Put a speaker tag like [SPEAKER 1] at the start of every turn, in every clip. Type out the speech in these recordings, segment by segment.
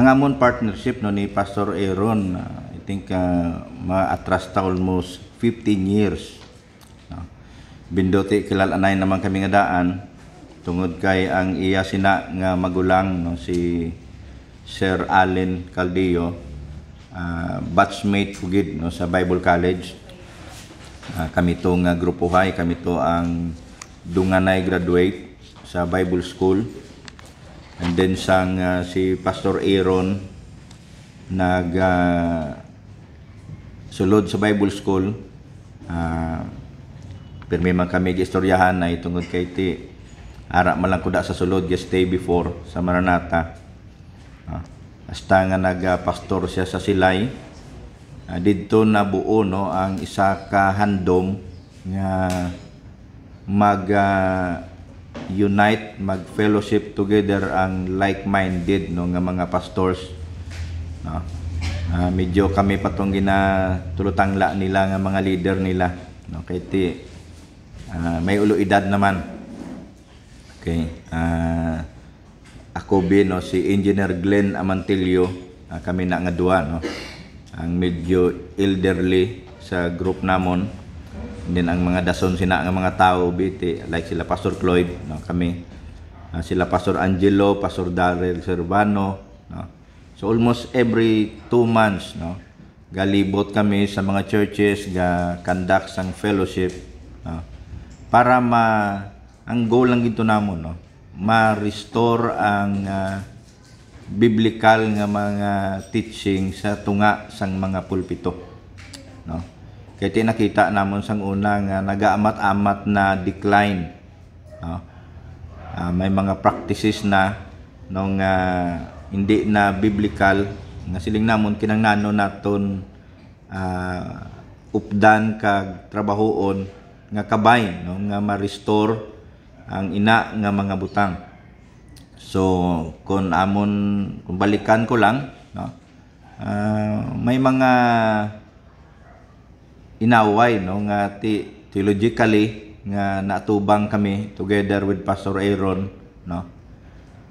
[SPEAKER 1] ang amon partnership no ni Pastor Aaron, ah, I think uh, ma-atras ta almost 15 years. No? Bindote kilalanay naman kami nga daan tungod kay ang iya sina nga magulang no si Sir Allen Caldillo uh, ah, batchmate pugid no sa Bible College. Uh, kami to nga grupo high, kami to ang dunganay graduate sa Bible School And then sang uh, si Pastor Aaron nag uh, sulod sa Bible School. Uh, Pirmi man kami gistoryahan na itungod kay ti ara malang kuda sa sulod just day before sa Maranata. Uh, ah, hasta nga nag-pastor siya sa Silay. Uh, ah, dito buo no ang isa ka handom nga mag uh, mag-unite, mag-fellowship together ang like-minded no, ng mga pastors. No? Uh, medyo kami patong ginatulutangla nila ng mga leader nila. No? Kaya ti, uh, may ulo-edad naman. Okay. Uh, ako bin, no, si Engineer Glenn Amantilio, uh, kami na nga duwa. No? Ang medyo elderly sa group namon din ang mga dason sina ang mga tao biti like sila Pastor Floyd no kami uh, sila Pastor Angelo Pastor Daryl Servano no so almost every two months no galibot kami sa mga churches ga conduct sang fellowship no para ma ang goal lang ginto namo no ma-restore ang uh, biblical nga mga teaching sa tunga sang mga pulpito kaya tinakita namon sang unang nga nagaamat-amat na decline. No? Uh, may mga practices na nung uh, hindi na biblical nga siling namon kinangnano naton uh, updan kag trabahoon nga kabay no nga ma-restore ang ina nga mga butang. So kun amon kung balikan ko lang no uh, may mga inaway no nga ti theologically nga natubang kami together with Pastor Aaron no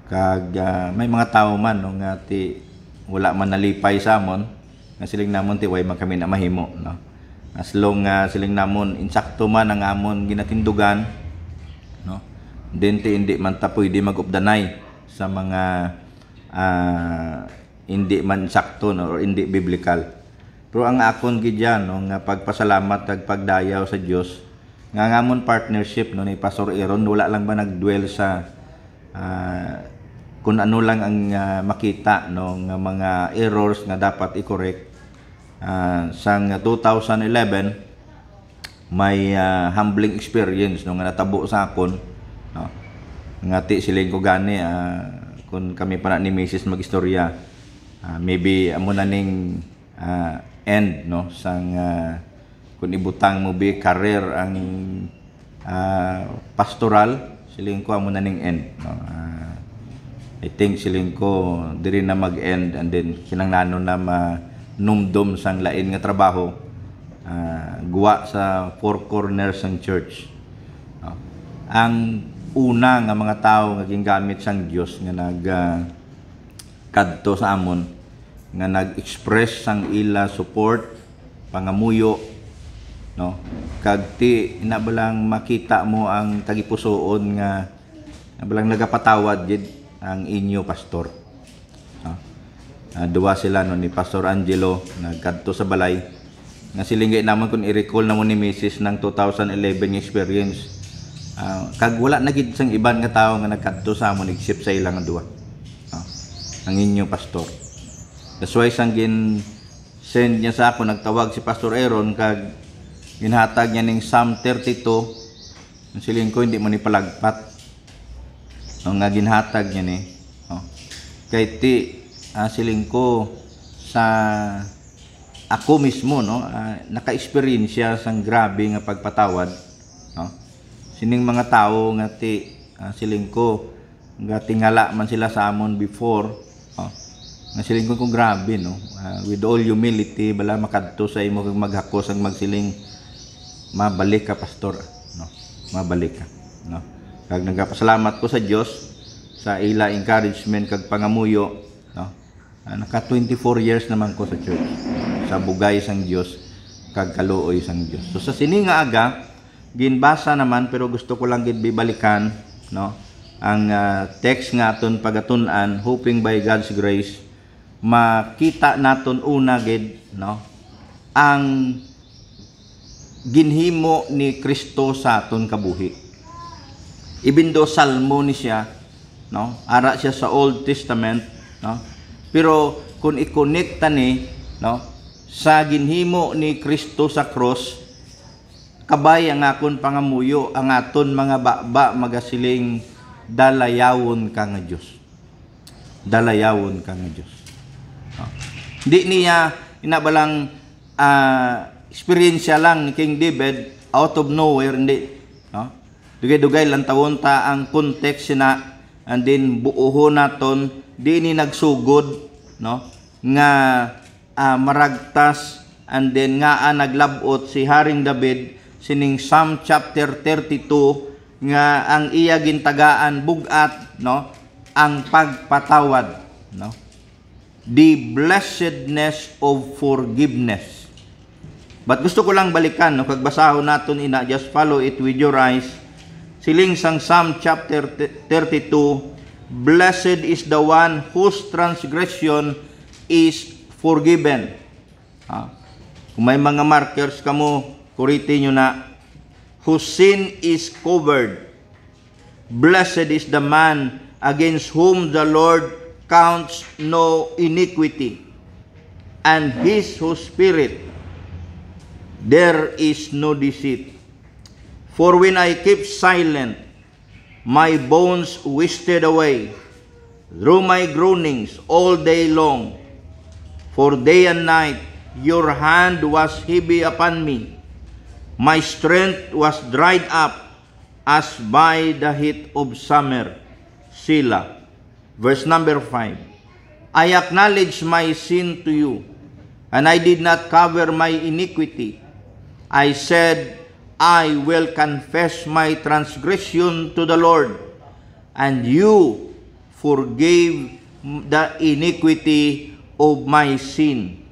[SPEAKER 1] kag uh, may mga tao man no nga ti wala man nalipay samon nga siling namon ti way man kami na mahimo no as long nga uh, siling namon insakto man ang amon ginatindugan no din ti hindi man ta pwede magupdanay sa mga uh, hindi man sakto no, or hindi biblical pero ang akon gidyan no, nga pagpasalamat ag pagdayaw sa Dios nga ngamon partnership no ni Pastor Aaron wala lang ba nagduel sa uh, kung ano lang ang uh, makita no nga mga errors nga dapat i-correct uh, sang 2011 may uh, humbling experience no nga natabo sa akon no nga ti siling ko gani uh, kung kami pa na ni Mrs. magistorya uh, maybe amo na ning uh, end no sang uh, ah, kun ibutang mo bi career ang uh, pastoral siling ko amo na ning end no uh, I think siling ko diri na mag-end and then kinanglanon na ma numdum sang lain nga trabaho uh, guwa sa four corners ng church no? ang una nga mga tao nga ginggamit sang Dios nga nag uh, kadto sa amon nga nag-express sang ila support pangamuyo no kag ti inabalang makita mo ang tagipusoon nga nabalang nagapatawad gid ang inyo pastor no? Uh, duwa sila no ni Pastor Angelo nagkadto sa balay nga silingay naman kun i-recall namo ni Mrs. ng 2011 experience uh, kag wala na gid sang iban nga tawo nga nagkadto sa amon except sa ilang duwa no? ang inyo pastor That's why sang gin send niya sa ako nagtawag si Pastor Aaron kag ginhatag niya ning Psalm 32 ang siling ko hindi mo ni palagpat ang nga ginhatag niya ni oh. kay ti uh, siling ko sa ako mismo no uh, naka-experience siya sang grabe nga pagpatawad no sining mga tao nga ti uh, siling ko nga tingala man sila sa amon before oh Nasilingon ko grabe no. Uh, with all humility bala makadto sa imo kag maghakos ang magsiling mabalik ka pastor no. Mabalik ka no. Kag nagapasalamat ko sa Dios sa ila encouragement kag pangamuyo no. Uh, naka 24 years naman ko sa church. Sa bugay sang Dios kag kaluoy sang Dios. So sa sini nga aga ginbasa naman pero gusto ko lang gid bibalikan no ang uh, text nga aton pagatunan hoping by God's grace makita naton una gid no ang ginhimo ni Kristo sa aton kabuhi ibindo salmo ni siya no ara siya sa Old Testament no pero kung i-connect ni no sa ginhimo ni Kristo sa cross kabay ang akon pangamuyo ang aton mga baba magasiling dalayawon ka nga Dios dalayawon ka nga Dios hindi niya inabalang uh, experience lang ni King David out of nowhere hindi no? Dugay-dugay lang tawon ta ang context na and then buuho naton di ni nagsugod no nga uh, maragtas and then nga uh, naglabot si Haring David sining Psalm chapter 32 nga ang iya gintagaan bugat no ang pagpatawad no the blessedness of forgiveness. But gusto ko lang balikan, no, kagbasahon natin, ina, just follow it with your eyes. Siling sang Psalm chapter 32, Blessed is the one whose transgression is forgiven. Ha? Kung may mga markers ka mo, kuritin nyo na, whose sin is covered. Blessed is the man against whom the Lord counts no iniquity, and his whose spirit there is no deceit. For when I keep silent, my bones wasted away through my groanings all day long. For day and night your hand was heavy upon me. My strength was dried up as by the heat of summer. Sila. Verse number 5, I acknowledge my sin to you, and I did not cover my iniquity. I said, I will confess my transgression to the Lord, and you forgave the iniquity of my sin.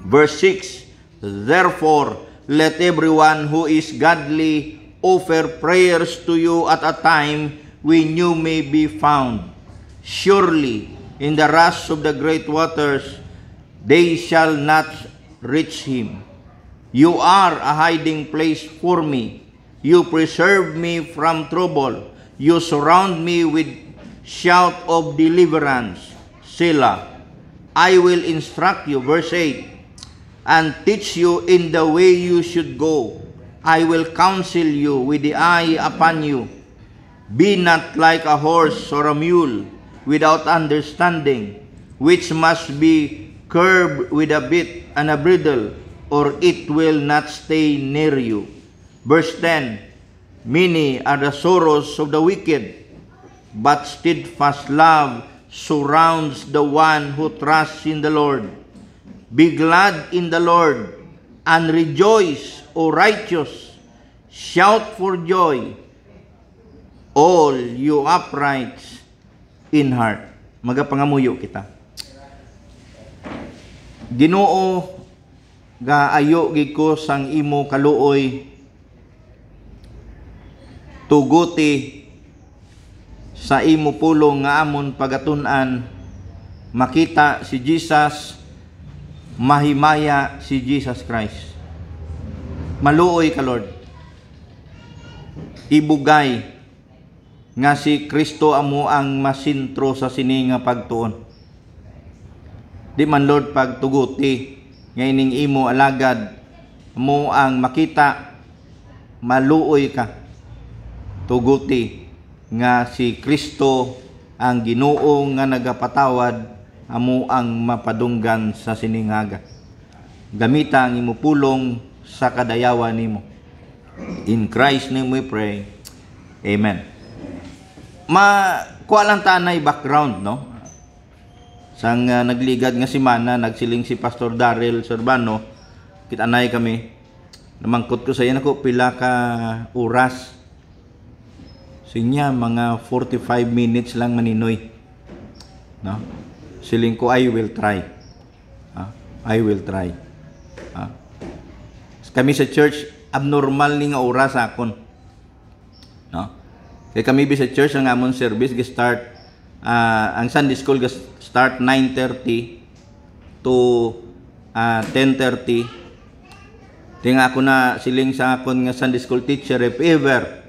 [SPEAKER 1] Verse 6, Therefore, let everyone who is godly offer prayers to you at a time when you may be found. Surely in the rush of the great waters they shall not reach him. You are a hiding place for me. You preserve me from trouble. You surround me with shout of deliverance. Selah. I will instruct you, verse 8, and teach you in the way you should go. I will counsel you with the eye upon you. Be not like a horse or a mule without understanding, which must be curbed with a bit and a bridle, or it will not stay near you. Verse 10 Many are the sorrows of the wicked, but steadfast love surrounds the one who trusts in the Lord. Be glad in the Lord and rejoice, O righteous. Shout for joy, all you uprights in heart. Magapangamuyo kita. Ginoo gaayo ayo sang imo kaluoy tuguti sa imo pulong nga amon pagatun-an makita si Jesus mahimaya si Jesus Christ maluoy ka Lord ibugay nga si Kristo amo ang masintro sa sini nga pagtuon. Di man Lord pagtuguti nga ining imo alagad mo ang makita maluoy ka tuguti nga si Kristo ang Ginoo nga nagapatawad amo ang mapadunggan sa siningaga. Gamita ang imo pulong sa kadayawan nimo. In Christ name we pray. Amen ma kuha lang tanay background no sang uh, nagligad nga si nagsiling si Pastor Daryl Sorbano kita nay kami namangkot ko sa iya nako pila ka oras sinya mga 45 minutes lang maninoy no siling ko I will try ah, I will try ah. kami sa church abnormal ni nga oras akon no Kay kami sa church ang amon service gi start uh, ang Sunday school gi start 9:30 to uh, 10:30. Tinga ako na siling sa akon nga Sunday school teacher if ever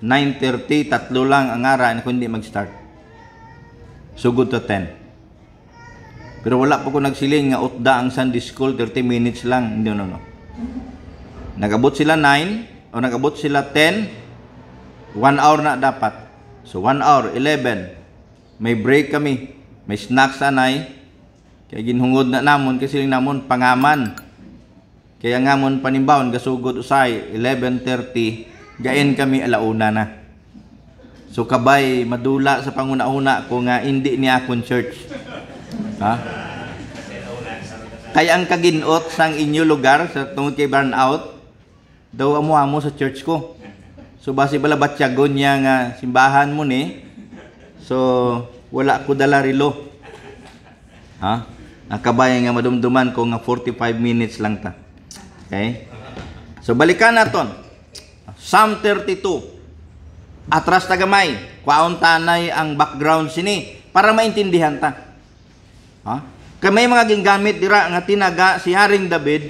[SPEAKER 1] 9.30, tatlo lang ang ara kung hindi mag-start. Sugod so to 10. Pero wala pa ko nagsiling nga utda ang Sunday school, 30 minutes lang. No, no, no. Nagabot sila 9, o nagabot sila 10, 1 hour na dapat. So 1 hour, 11. May break kami. May snacks anay. Kaya ginhungod na namon kasi lang namon pangaman. Kaya nga ngamon panimbawon gasugod usay 11:30 gain kami alauna na. So kabay madula sa panguna-una ko nga hindi niya akon church. Ha? Kaya ang kaginot sang inyo lugar sa tungod kay burnout daw amo amo sa church ko. So basi bala batyagon niya nga simbahan mo ni. So wala ko dala rilo. Ha? Nakabay nga madumduman ko nga 45 minutes lang ta. Okay? So balikan naton. Psalm 32. Atras ta gamay. Kwaon tanay ang background sini para maintindihan ta. Ha? Kay may mga ginggamit dira nga tinaga si Haring David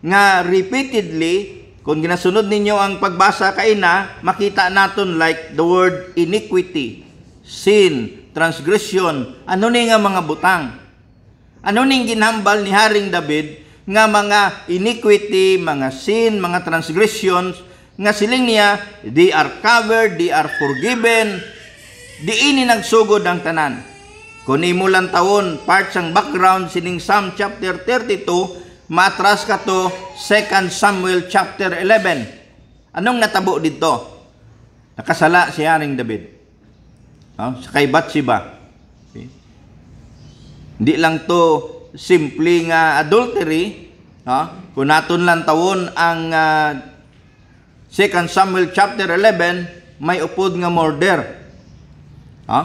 [SPEAKER 1] nga repeatedly kung ginasunod ninyo ang pagbasa kaina, makita naton like the word iniquity, sin, transgression, ano ni nga mga butang. Ano ning ginhambal ni Haring David nga mga iniquity, mga sin, mga transgressions nga siling niya they are covered, they are forgiven. Di ini nagsugod ang tanan. Kun imo lang taon part sang background sining Psalm chapter 32 matras ka to 2 Samuel chapter 11. Anong natabo dito? Nakasala si Haring David. Oh, sa kay Bathsheba. Okay. Hindi lang to simple nga adultery, oh, kung naton lang tawon ang uh, ah, 2 Samuel chapter 11, may upod nga murder. Oh?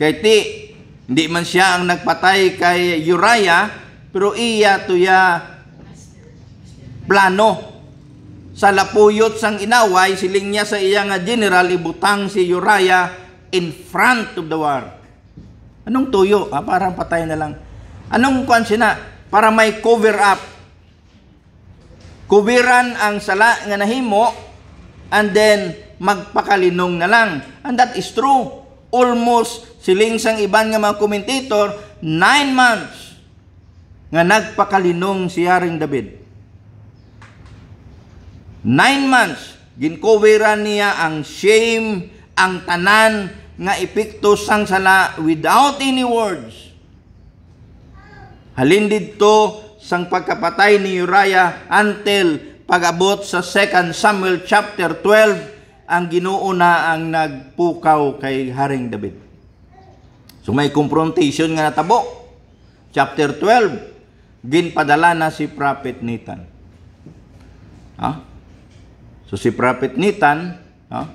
[SPEAKER 1] Kay ti, hindi man siya ang nagpatay kay Uriah, pero iya tuya plano. Sa lapuyot sang inaway, siling niya sa iya nga general ibutang si Uriah in front of the war. Anong tuyo? Ah, parang patay na lang. Anong kwan na? Para may cover up. Kubiran ang sala nga nahimo and then magpakalinong na lang. And that is true. Almost siling sang iban nga mga commentator, 9 months nga nagpakalinong si Haring David. Nine months, gincoveran niya ang shame, ang tanan, nga epekto sang sala without any words. Halin to sang pagkapatay ni Uriah until pagabot sa 2 Samuel chapter 12 ang Ginoo na ang nagpukaw kay Haring David. So may confrontation nga natabo. Chapter 12 ginpadala na si Prophet Nathan. Ha? So si Prophet Nathan, ha?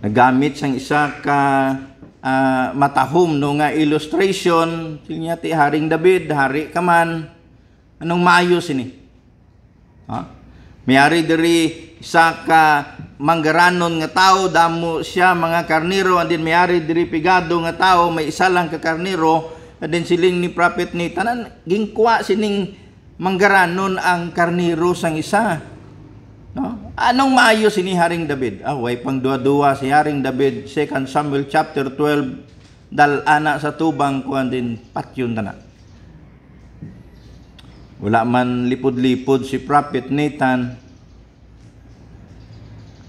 [SPEAKER 1] nagamit sang isa ka uh, matahom no nga illustration niya ti Haring David, hari ka man. Anong maayo sini? Ha? Mayari diri isa ka manggaranon nga tao, damo siya mga karniro, and then mayari diri pigado nga tao, may isa lang ka karniro, na din siling ni Prophet Nathan tanan gingkuha sining manggaranon ang karniro sang isa. No? Anong maayo sini Haring David? Ah, way pang duwa-duwa si Haring David, 2 Samuel chapter 12, dal ana sa tubang kuan din patyon na. Wala man lipod-lipod si Prophet Nathan,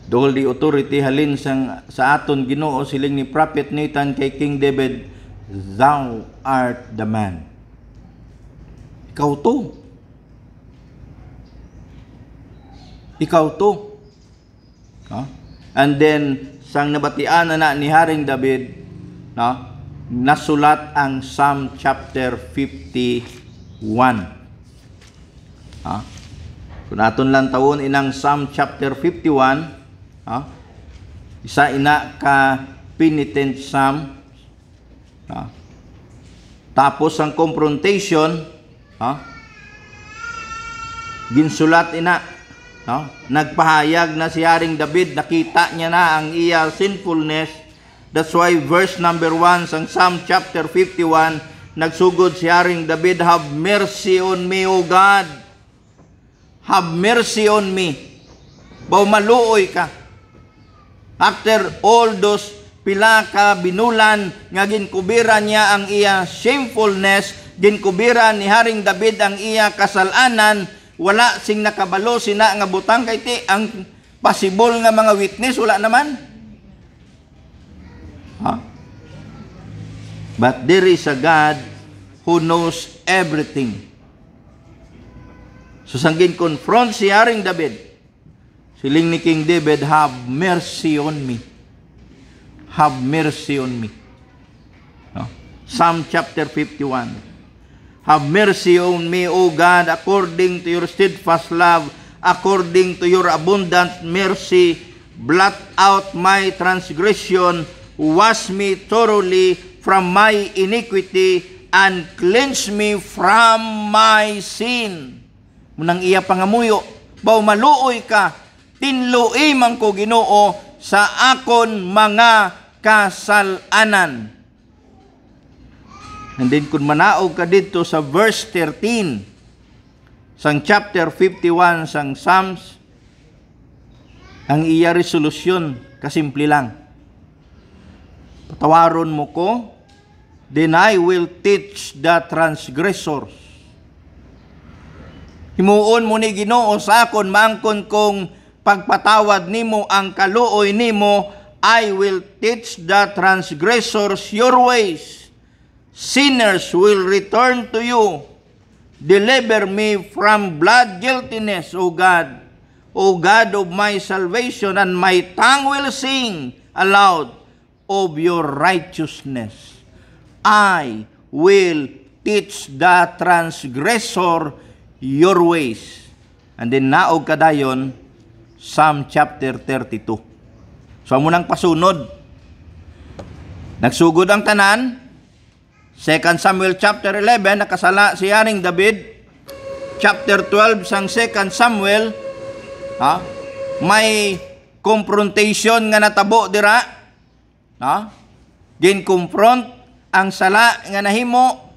[SPEAKER 1] Dol di authority halin sang sa aton Ginoo siling ni Prophet Nathan kay King David thou art the man. Ikaw to. Ikaw to. No? And then, sang nabatian na ni Haring David, no? nasulat ang Psalm chapter 51. Ha? Kung aton lang taon inang Psalm chapter 51, ha? isa ina ka penitent Psalm Ah. Tapos ang confrontation, ah, ginsulat ina, ah, nagpahayag na si Haring David, nakita niya na ang iya e sinfulness. That's why verse number 1 sa Psalm chapter 51, nagsugod si Haring David, Have mercy on me, O God. Have mercy on me. Baumaluoy ka. After all those pila ka binulan nga ginkubiran niya ang iya shamefulness ginkubiran ni Haring David ang iya kasalanan wala sing nakabalo sina nga butang kay ti ang possible nga mga witness wala naman ha but there is a God who knows everything so sanggin confront si Haring David siling ni King David have mercy on me have mercy on me. No? Psalm chapter 51. Have mercy on me, O God, according to your steadfast love, according to your abundant mercy. Blot out my transgression, wash me thoroughly from my iniquity, and cleanse me from my sin. Munang iya pangamuyo, baw maluoy ka, tinluiman ko ginoo sa akon mga kasalanan. And then kung manaog ka dito sa verse 13, sang chapter 51, sang Psalms, ang iya resolusyon, kasimple lang. Patawaron mo ko, then I will teach the transgressors. Himuon mo ni Ginoo sa akon mangkon kong pagpatawad nimo ang kaluoy nimo I will teach the transgressors your ways. Sinners will return to you. Deliver me from blood guiltiness, O God. O God of my salvation, and my tongue will sing aloud of your righteousness. I will teach the transgressor your ways. And then naog kadayon, Psalm chapter 32. So amo nang pasunod. Nagsugod ang tanan. 2 Samuel chapter 11 nakasala si Haring David. Chapter 12 sang 2 Samuel ha may confrontation nga natabo dira ha confront ang sala nga nahimo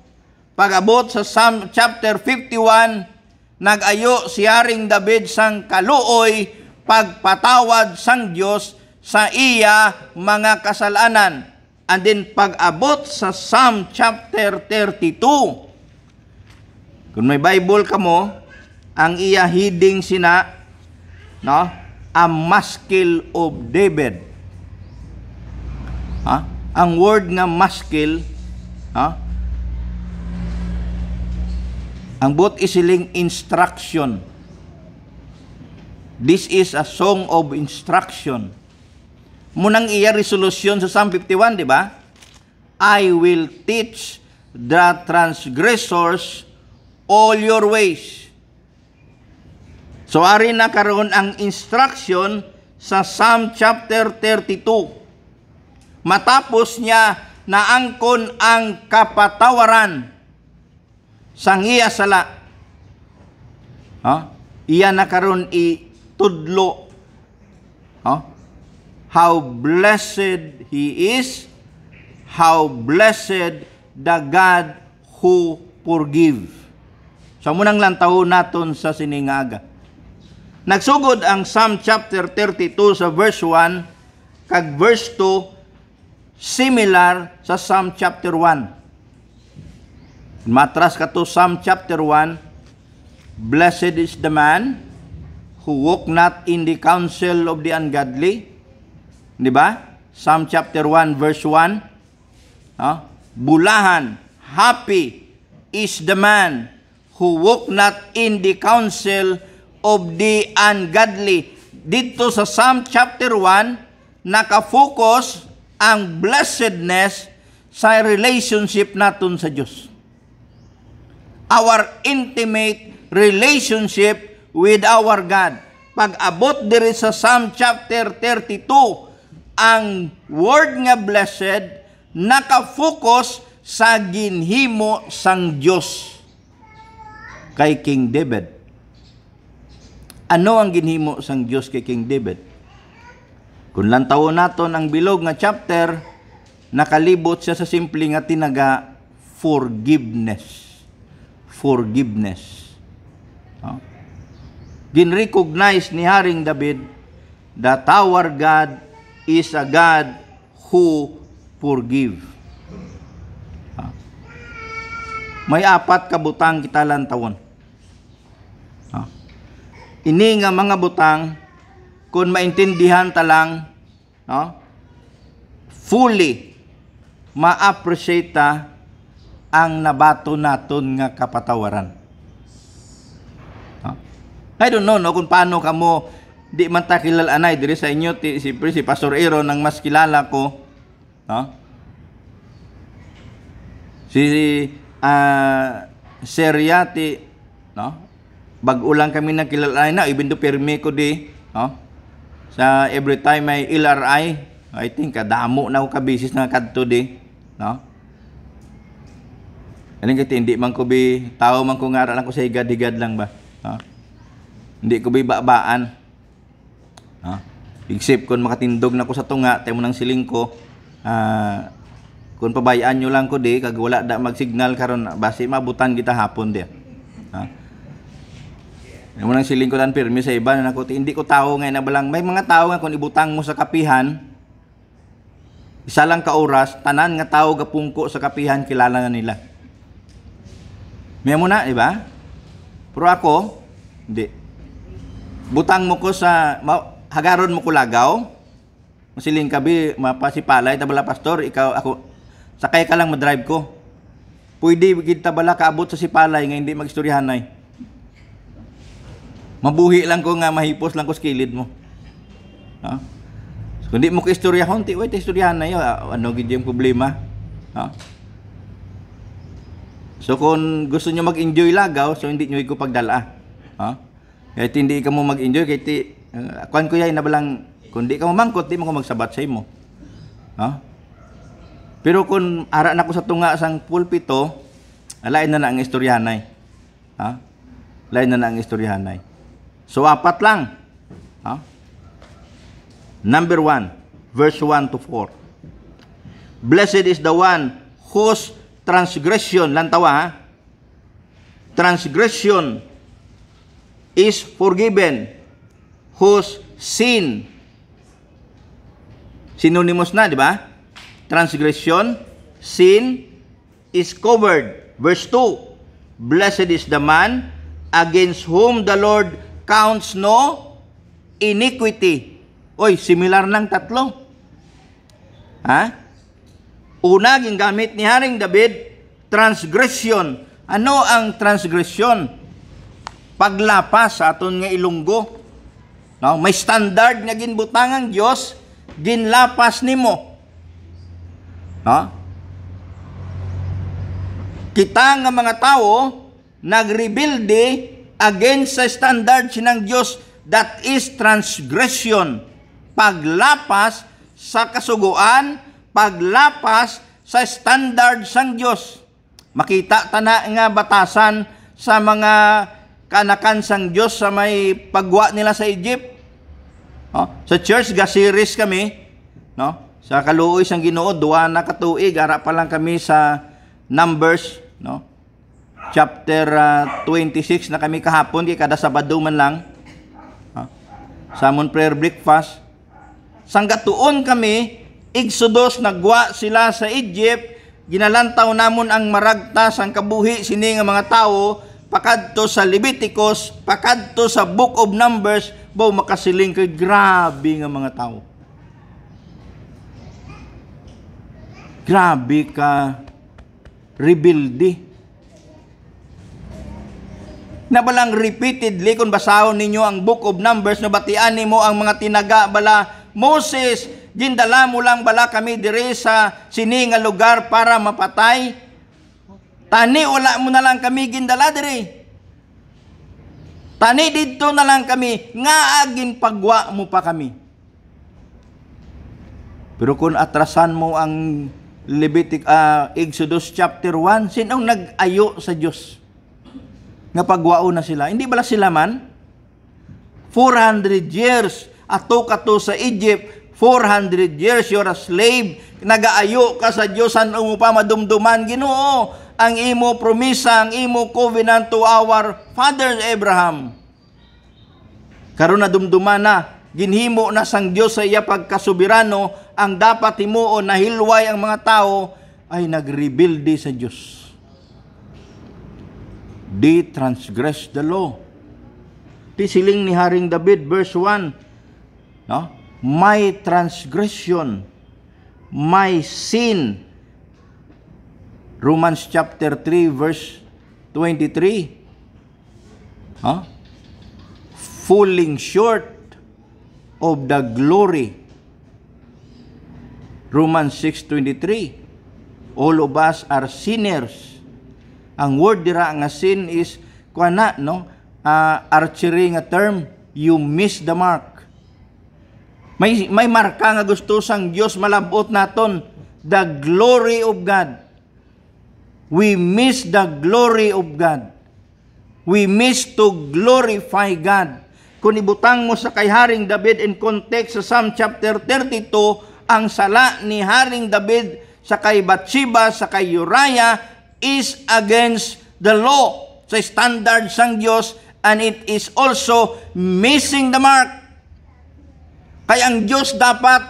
[SPEAKER 1] pagabot sa Psalm chapter 51 nagayo si Haring David sang kaluoy pagpatawad sang Dios sa iya mga kasalanan. And then pag-abot sa Psalm chapter 32. Kung may Bible ka mo, ang iya heading sina no? A maskil of David. Ha? Ang word nga maskil, ha? Ang bot isiling instruction. This is a song of instruction munang iya resolution sa Psalm 51, di ba? I will teach the transgressors all your ways. So, ari na karon ang instruction sa Psalm chapter 32. Matapos niya naangkon ang kapatawaran sang iya sala. Ha? Iya na karon itudlo How blessed He is. How blessed the God who forgive. So munang lantaw naton sa siningaga. Nagsugod ang Psalm chapter 32 sa verse 1 kag verse 2 similar sa Psalm chapter 1. Matras ka to Psalm chapter 1, Blessed is the man who walk not in the counsel of the ungodly, Di ba? Psalm chapter 1 verse 1. Huh? Bulahan, happy is the man who walk not in the counsel of the ungodly. Dito sa Psalm chapter 1, nakafocus ang blessedness sa relationship natin sa Diyos. Our intimate relationship with our God. Pag abot diri sa Psalm chapter 32, ang word nga blessed nakafocus sa ginhimo sang Dios kay King David. Ano ang ginhimo sang Dios kay King David? Kun lang tawo nato ang bilog nga chapter nakalibot siya sa simple nga tinaga forgiveness. Forgiveness. No? Ginrecognize ni Haring David that our God is a God who forgive. May apat ka butang kita lantawon. Ini nga mga butang kun maintindihan ta lang no? fully ma-appreciate ang nabato naton nga kapatawaran. I don't know no, kung paano kamo di man ta kilala anay diri sa inyo ti si si Pastor Aaron ang mas kilala ko no si uh, ah, Seriati no bagulang kami na kilala na ibinto pirmi ko di no sa every time may LRI I think kadamo na ko ka bisis na kadto di no Aling kaya hindi man ko bi tao man ko nga lang ko sa higad-higad lang ba no? Hindi ko bi babaan Except kon makatindog na ko sa tunga, tayo mo ng siling ko, uh, kung pabayaan nyo lang ko di, kag wala da magsignal karon basi mabutan kita hapon di. Ha? Ano mo nang siling ko tan pirmi sa iba na ako, hindi ko tao ngayon na balang. May mga tao nga kung ibutang mo sa kapihan, isa lang ka oras, tanan nga tao gapungko sa kapihan, kilala na nila. May mo na, di ba? Pero ako, hindi. Butang mo ko sa, ma, hagaron mo kulagaw masiling kabi mapasipalay tabala pastor ikaw ako sakay ka lang ma-drive ko pwede kita bala kaabot sa sipalay nga hindi magistoryahan nay mabuhi lang ko nga mahipos lang ko sa kilid mo ha huh? so, kundi mo ka istoryahon ti wait istoryahan nay ah, ano gid yung problema ha huh? so kung gusto nyo mag-enjoy lagaw so hindi nyo ko pagdala ha huh? kahit hindi ka mo mag-enjoy kahit Uh, ko yay na balang kung di ka mamangkot, di mo ko magsabat sa imo. Ha? Huh? Pero kung ara na ko sa tunga sang pulpito, lain na na ang istoryahanay. Ha? Huh? Lain na na ang istoryahanay. So apat lang. Ha? Huh? Number 1, verse 1 to 4. Blessed is the one whose transgression, lantawa ha? Transgression is forgiven whose sin. Synonymous na, di ba? Transgression, sin is covered. Verse 2, Blessed is the man against whom the Lord counts no iniquity. Oy, similar lang tatlo. Ha? Una, gingamit ni Haring David, transgression. Ano ang transgression? Paglapas sa aton nga ilunggo No? May standard nga ginbutang ang Diyos, ginlapas nimo. No? Kita nga mga tao nagrebuilde against sa standard sinang Diyos that is transgression. Paglapas sa kasuguan, paglapas sa standard sang Diyos. Makita tana nga batasan sa mga kanakan sang Diyos sa may pagwa nila sa Egypt. No? Oh, sa church, series kami. No? Sa kaluoy sang ginoo, duha na katuig. Ara pa lang kami sa Numbers. No? Chapter uh, ah, 26 na kami kahapon. Kaya kada Sabado man lang. No? Ah, Samon prayer breakfast. Sangga tuon kami, Exodus, nagwa sila sa Egypt. Ginalantaw namon ang maragta sang kabuhi sini nga mga tao pakadto sa Leviticus, pakadto sa Book of Numbers, bo makasiling kay grabe nga mga tao. Grabe ka rebuildi. Na balang repeatedly kung basahon ninyo ang Book of Numbers nabatian nimo ang mga tinaga bala Moses, gindala mo lang bala kami diri sa sini nga lugar para mapatay Tani, wala mo na lang kami gindala diri. Tani, dito na lang kami, nga agin pagwa mo pa kami. Pero kung atrasan mo ang Levitic, uh, Exodus chapter 1, sinong nag-ayo sa Diyos? Nga pagwao na sila. Hindi bala sila man? 400 years ato kato sa Egypt 400 years you're a slave nagaayo ka sa Diyosan mo pa madumduman Ginoo ang imo promisa, ang imo covenant to our father Abraham. Karon na na, ginhimo na sang Dios sa iya pagkasuberano ang dapat himuon na hilway ang mga tao ay nagrebuilde sa Dios. They transgress the law. Ti ni Haring David verse 1, no? My transgression, my sin Romans chapter 3 verse 23. Huh? Falling short of the glory. Romans 6.23 All of us are sinners. Ang word dira nga sin is kuana no uh, archery nga term you miss the mark. May may marka nga gusto sang Dios malabot naton the glory of God we miss the glory of God. We miss to glorify God. Kung ibutang mo sa kay Haring David in context sa Psalm chapter 32, ang sala ni Haring David sa kay Bathsheba, sa kay Uriah is against the law, sa standards sang Diyos, and it is also missing the mark. Kaya ang Diyos dapat,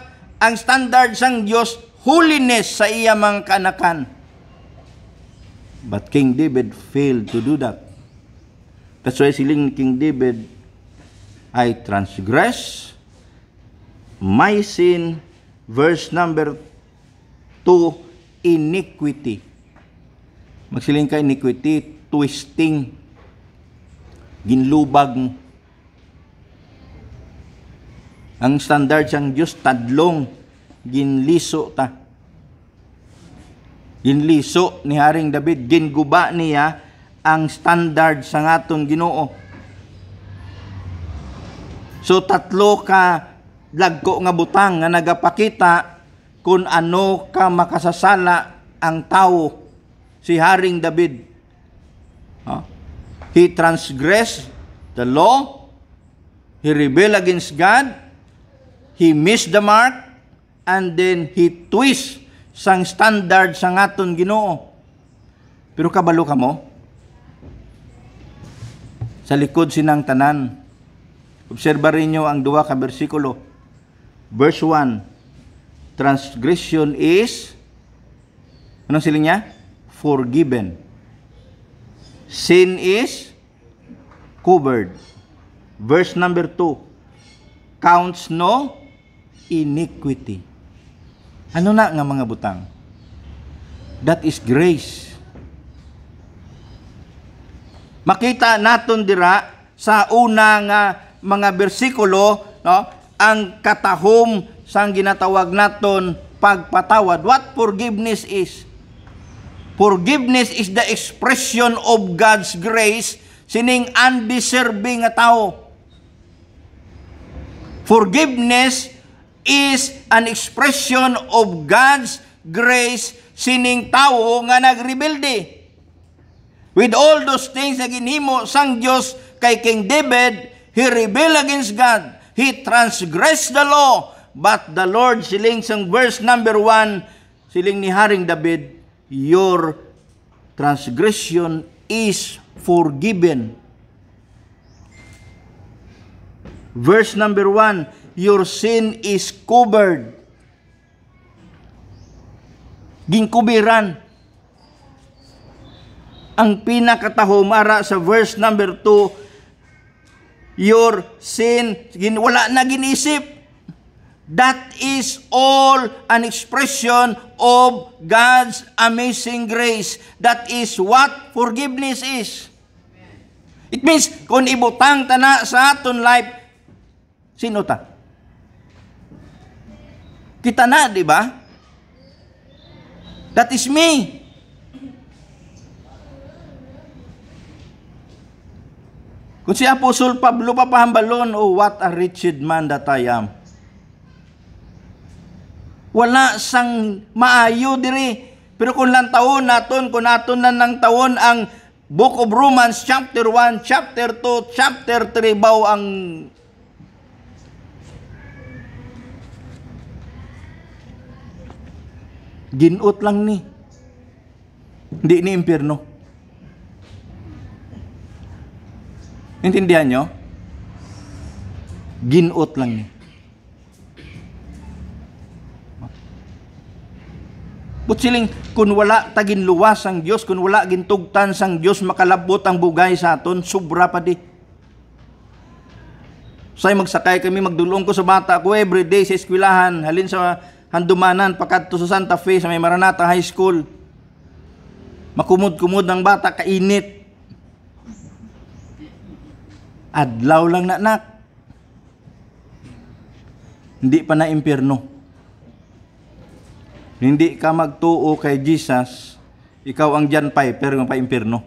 [SPEAKER 1] ang standards sang Diyos, holiness sa iyamang kanakan But King David failed to do that. That's why siling King David, I transgress my sin, verse number 2, iniquity. Magsiling ka iniquity, twisting, ginlubag Ang standard siyang Diyos, tadlong, ginliso ta. Inliso ni Haring David, ginguba niya ang standard sa ngaton Ginoo. So tatlo ka lagko nga butang nga nagapakita kung ano ka makasasala ang tao si Haring David. He transgressed the law, he rebelled against God, he missed the mark, and then he twist sang standard sa aton Ginoo. Pero kabalo ka mo? Sa likod sinang tanan. Obserba rin ang duwa ka bersikulo. Verse 1, transgression is, Ano siling niya? Forgiven. Sin is covered. Verse number 2, counts no iniquity. Ano na nga mga butang? That is grace. Makita naton dira sa una nga mga bersikulo no ang katahom sang ginatawag naton pagpatawad. What forgiveness is? Forgiveness is the expression of God's grace sining undeserving nga tao. Forgiveness is an expression of God's grace sining tao nga nagrebelde. With all those things na ginhimo sang Dios kay King David, he rebel against God. He transgressed the law. But the Lord, siling sang verse number 1, siling ni Haring David, your transgression is forgiven. Verse number 1, your sin is covered. Ginkubiran. Ang pinakatahom ara sa verse number 2, your sin, wala na ginisip. That is all an expression of God's amazing grace. That is what forgiveness is. It means, kung ibutang tana sa aton life, sino ta? Kita na, di ba? That is me. Kung si Apostle Pablo papahambalon, oh what a wretched man that I am. Wala sang maayo diri. Pero kung lang taon naton, kung naton na ng taon ang Book of Romans chapter 1, chapter 2, chapter 3 baw ang ginut lang ni. Hindi ni impyerno. Intindihan nyo? ginut lang ni. But siling, kung wala tagin luwas ang Diyos, kung wala gintugtan sang Diyos, makalabot ang bugay sa aton, sobra pa di. Say magsakay kami magdulong ko sa bata ko every day sa eskwelahan, halin sa handumanan pagkat to sa Santa Fe sa may Maranata High School. Makumod-kumod ng bata, kainit. Adlaw lang na anak. Hindi pa na impyerno. Hindi ka magtuo kay Jesus, ikaw ang John Piper ng pa-impyerno.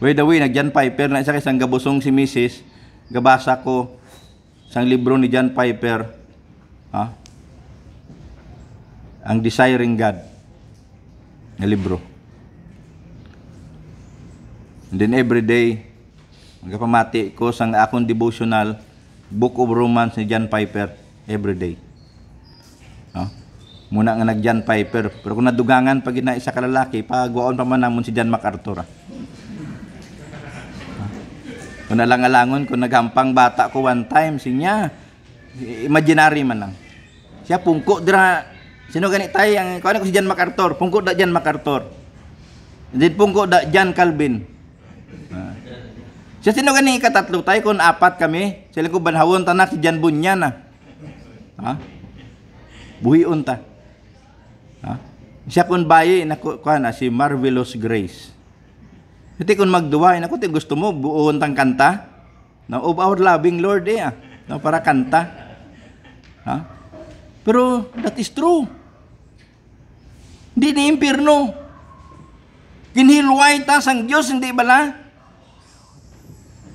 [SPEAKER 1] By the way, nag-John Piper na isa kay sang gabusong si Mrs. Gabasa ko, Isang libro ni John Piper, ha? Ang Desiring God na libro. And then every day, magpamati ko sa akong devotional, Book of Romans ni John Piper, everyday day. Ha? Muna nga nag John Piper, pero kung nadugangan pag na isa kalalaki, pagwaon pa man namon si John MacArthur. Ha? O nalangalangon ko nagampang bata ko one time sinya. Imaginary man lang. Siya pungko dira sino gani tay ang kuan ko si Jan MacArthur, pungko da Jan MacArthur. Did pungko da Jan Calvin. Ah. Siya sino gani katatlo tay kun apat kami. Sila ko banhawon tanak si Jan Bunyan na. Ha? Buhi unta. Ha? Siya kun bayi na kuan si Marvelous Grace. Iti kun magduwa, inako ti gusto mo buon tang kanta. Na of our loving Lord eh, ah. no, para kanta. Ha? Pero that is true. Hindi na impirno. Kinhilway ta sang Diyos, hindi bala?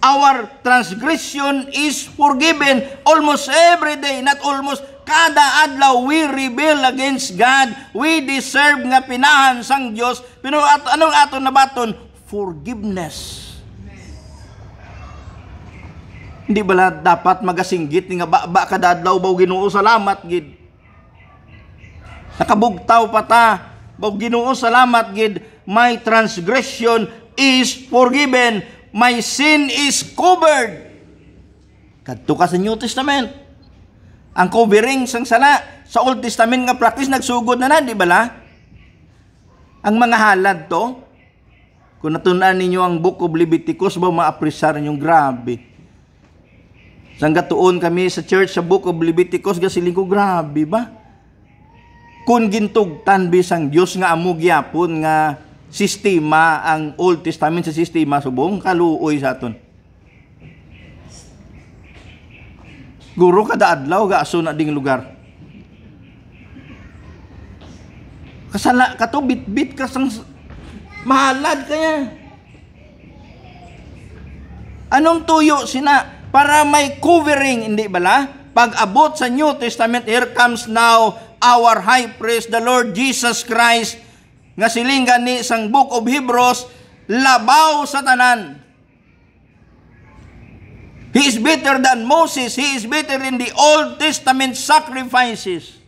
[SPEAKER 1] Our transgression is forgiven almost every day, not almost kada adlaw we rebel against God. We deserve nga pinahan sang Dios. Pero at anong aton nabaton? forgiveness. Hindi bala dapat magasinggit nga ba, ba kadadlaw baw Ginoo salamat gid. Nakabugtaw pa ta baw Ginoo salamat gid my transgression is forgiven my sin is covered. Kadto ka sa New Testament. Ang covering sang sala sa Old Testament nga practice nagsugod na na di la? Ang mga halad to kung natunan ninyo ang Book of Leviticus, ba maapresar ninyo grabe. Sanggat tuon kami sa church sa Book of Leviticus, gasiling ko grabe ba? Kung gintugtan bisang Dios nga amo gyapon nga sistema ang Old Testament sa sistema subong kaluoy sa aton. Guru kada adlaw ga aso na ding lugar. kasala kato bit-bit kasang Mahalad kaya. Anong tuyo sina? Para may covering, hindi bala? Pag abot sa New Testament, here comes now our high priest, the Lord Jesus Christ, nga silingan ni sang book of Hebrews, labaw sa tanan. He is better than Moses. He is better in the Old Testament sacrifices.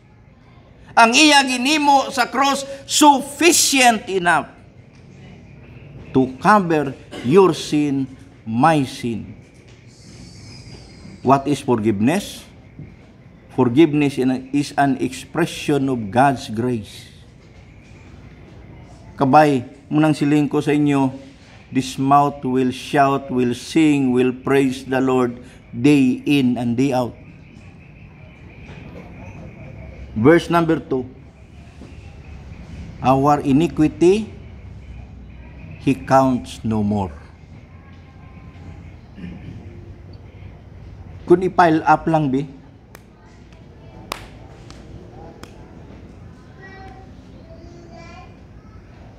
[SPEAKER 1] Ang iya ginimo sa cross, sufficient enough to cover your sin, my sin. What is forgiveness? Forgiveness is an expression of God's grace. Kabay, munang siling ko sa inyo, this mouth will shout, will sing, will praise the Lord day in and day out. Verse number 2, Our iniquity he counts no more. Kung i-pile up lang, B,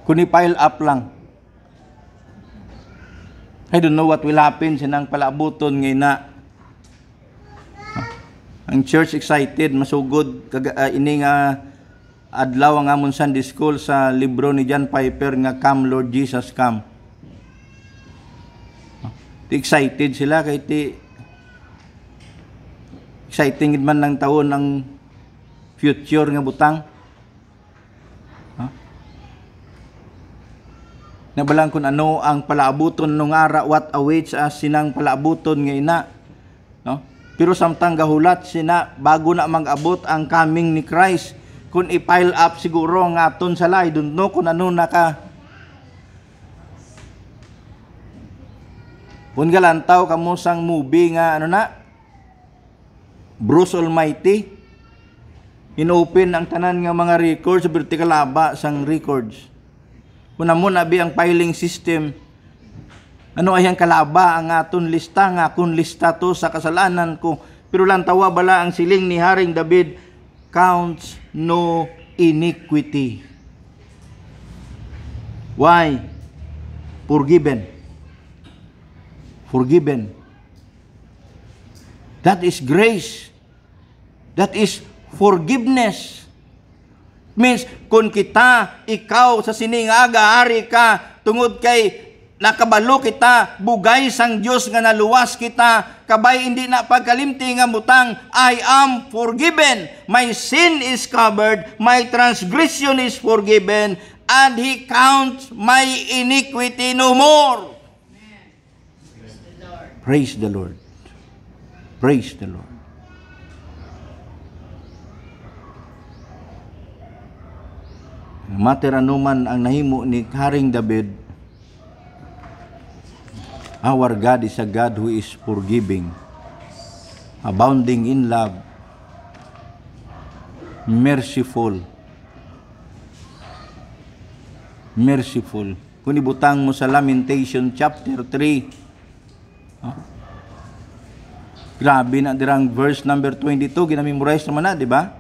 [SPEAKER 1] Kung i-pile up lang, I don't know what will happen sinang palabuton ngay na ang church excited masugod kaga uh, ini nga uh, adlaw nga mun Sunday School sa libro ni John Piper nga Come Lord Jesus Come. Ti excited sila kay ti exciting man ng taon ang future nga butang. Ha? Nabalang kun ano ang palaabuton nung ara what awaits as sinang palaabuton nga ina. No? Pero samtang gahulat sina bago na mag-abot ang coming ni Christ kung i-pile up siguro nga ton sa I don't know kung ano naka Kung galantaw kamo sang movie nga ano na Bruce Almighty inopen ang tanan nga mga records vertical laba sang records. Kung mo bi ang filing system ano ay kalaba ang aton lista nga kung lista to sa kasalanan ko pero lang bala ang siling ni Haring David counts no iniquity. Why? Forgiven. Forgiven. That is grace. That is forgiveness. Means, kung kita, ikaw, sa sining aga, ari ka, tungod kay nakabalo kita, bugay sang Dios nga naluwas kita, kabay hindi na pagkalimti nga mutang, I am forgiven. My sin is covered, my transgression is forgiven, and He counts my iniquity no more. Amen. Praise the Lord. Praise the Lord. Praise the ang nahimo ni Haring David, Our God is a God who is forgiving, abounding in love, merciful. Merciful. Kung ibutang mo sa Lamentation chapter 3, oh, grabe na dirang verse number 22, ginamemorize naman na, di ba?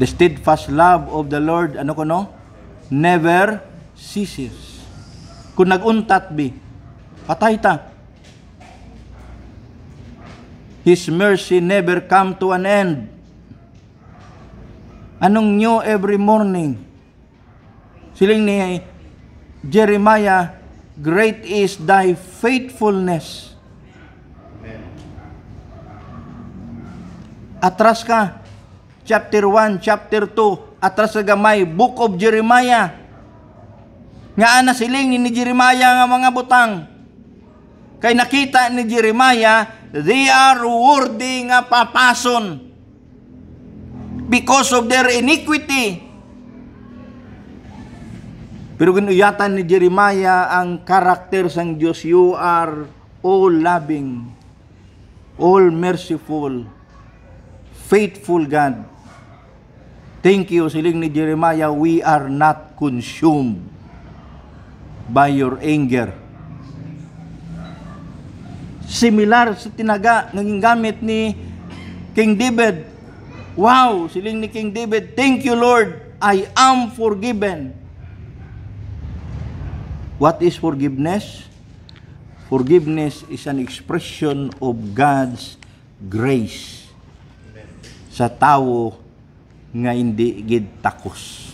[SPEAKER 1] The steadfast love of the Lord, ano ko no? Never sisirs. Kung naguntat bi, patay ta. His mercy never come to an end. Anong new every morning? Siling ni Jeremiah, Great is thy faithfulness. Atras ka. Chapter 1, chapter 2. Atras sa gamay. Book of Jeremiah nga siling ni Jeremiah nga mga butang. Kay nakita ni Jeremiah, they are worthy nga papason because of their iniquity. Pero ginuyatan ni Jeremiah ang karakter sang Diyos, you are all loving, all merciful, faithful God. Thank you, siling ni Jeremiah, we are not consumed by your anger. Similar sa tinaga naging gamit ni King David. Wow, siling ni King David, Thank you Lord, I am forgiven. What is forgiveness? Forgiveness is an expression of God's grace sa tao nga hindi gid takos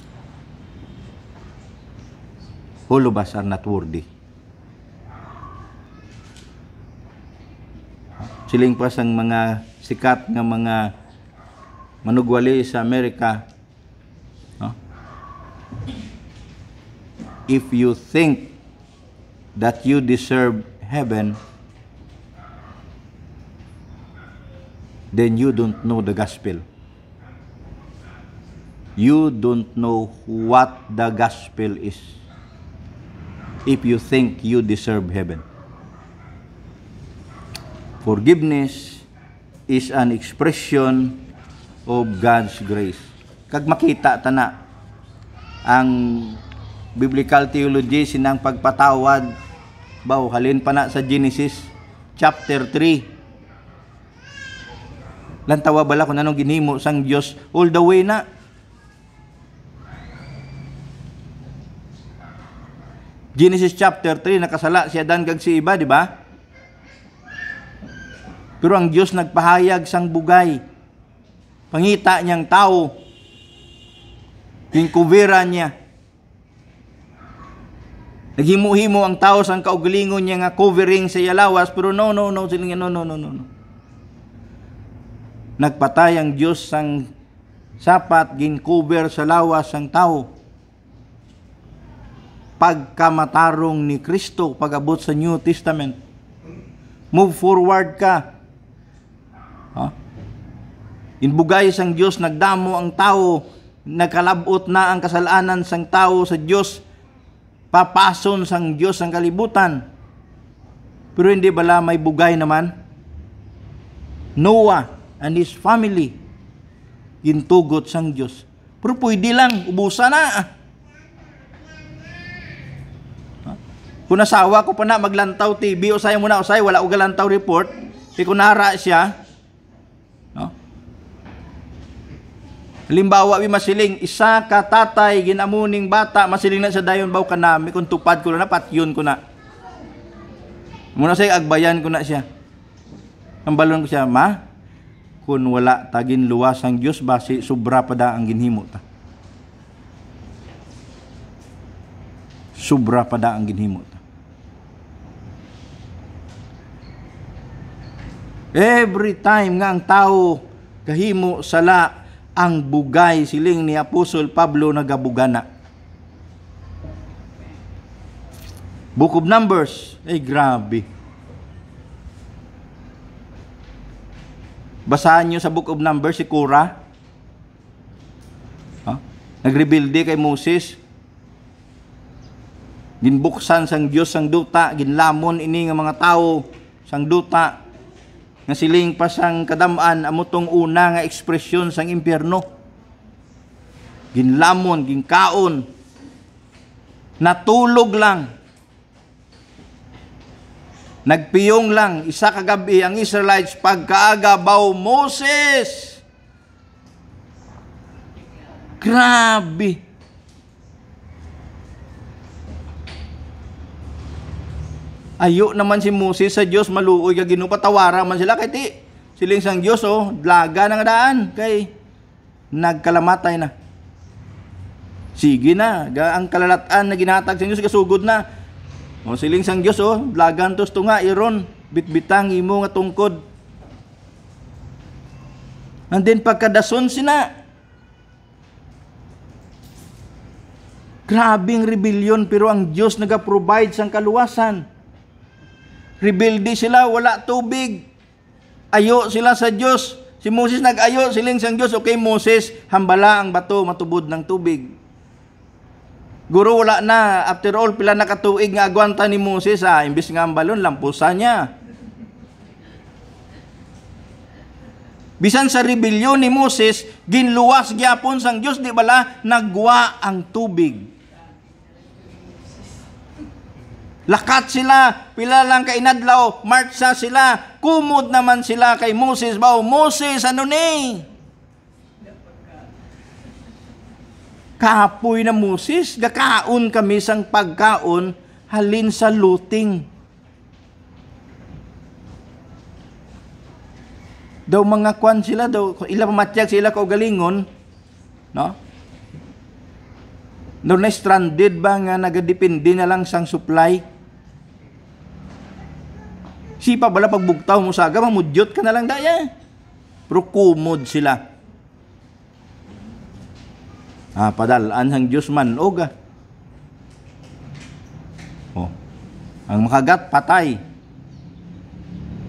[SPEAKER 1] all of us are not worthy. Siling pa sang mga sikat ng mga manugwali sa Amerika. No? If you think that you deserve heaven, then you don't know the gospel. You don't know what the gospel is if you think you deserve heaven. Forgiveness is an expression of God's grace. Kag makita tana ang biblical theology sinang pagpatawad baw halin pa na sa Genesis chapter 3 lantawa bala kung anong ginimo sang Dios all the way na Genesis chapter 3, nakasala si Adan kag si Eva, di ba? Pero ang Dios nagpahayag sang bugay. Pangita niyang tao. Pinkuvera niya. Naghimo-himo ang tao sang kaugalingon niya nga covering sa yalawas, pero no, no, no, sila no, no, no, no, no. Nagpatay ang Dios sang sapat gin cover sa lawas sang tao pagkamatarong ni Kristo pag-abot sa New Testament. Move forward ka. Ha? Inbugay sang Dios nagdamo ang tao, nagkalabot na ang kasalanan sang tao sa Dios. Papason sang Dios ang kalibutan. Pero hindi bala may bugay naman? Noah and his family gintugot sang Dios. Pero pwede lang, ubusan na. Kung nasawa ko pa na maglantaw TV, o sayo muna na sayo wala og galantaw report. Kay kung nahara siya, no? Halimbawa, wi masiling, isa ka tatay, ginamuning bata, masiling na sa dayon baw kanami, kun tupad ko na, patyon ko na. Muna say agbayan ko na siya. Ambalon ko siya, ma, kun wala tagin luwas ang Dios basi sobra pa da ang ginhimo ta. Sobra pa da ang ginhimo. Every time nga ang tao kahimo sala ang bugay siling ni Apostol Pablo nagabugana. Book of Numbers, ay grabe. Basahan nyo sa Book of Numbers si Kura. Huh? Nagrebuilde kay Moses. Ginbuksan sang Dios sang duta, ginlamon ini nga mga tao sang duta nga siling pasang kadam-an amutong una nga ekspresyon sang impyerno ginlamon ginkaon natulog lang nagpiyong lang isa kagabi ang Israelites pagkaaga baw Moses grabe Ayo naman si Moses sa Dios maluoy ka Ginoo patawara man sila kay ti siling sang Dios oh laga na daan kay nagkalamatay na. Sige na, ga ang kalalatan na ginatag sa Dios kasugod na. O oh, siling sang Dios oh, lagan tosto nga iron bitbitang imo nga tungkod. And then pagkadason sina, Grabing rebellion pero ang Dios naga-provide sang kaluwasan. Rebelde sila, wala tubig. Ayo sila sa Diyos. Si Moses nag-ayo siling sa Diyos. Okay, Moses, hambala ang bato, matubod ng tubig. Guru, wala na. After all, pila nakatuig nga agwanta ni Moses. Ah, imbis nga ang balon, lampusa niya. Bisan sa rebelyon ni Moses, ginluwas gyapon sang Dios di bala nagwa ang tubig. Lakat sila, pila lang kay inadlaw, marcha sila, kumod naman sila kay Moses. Bao, Moses, ano ni? Kapoy na Moses, gakaon kami sang pagkaon, halin sa looting. Daw mga kwan sila daw, ila pamatyag sila galingon, no? No na stranded ba nga nagadepende na lang sang supply? Si pa bala pagbugtaw mo sa aga, mamudyot ka na lang daya. Eh. Pero kumod sila. Ah, padal, anhang Diyos man, oga. Ah. Oh. Ang makagat, patay.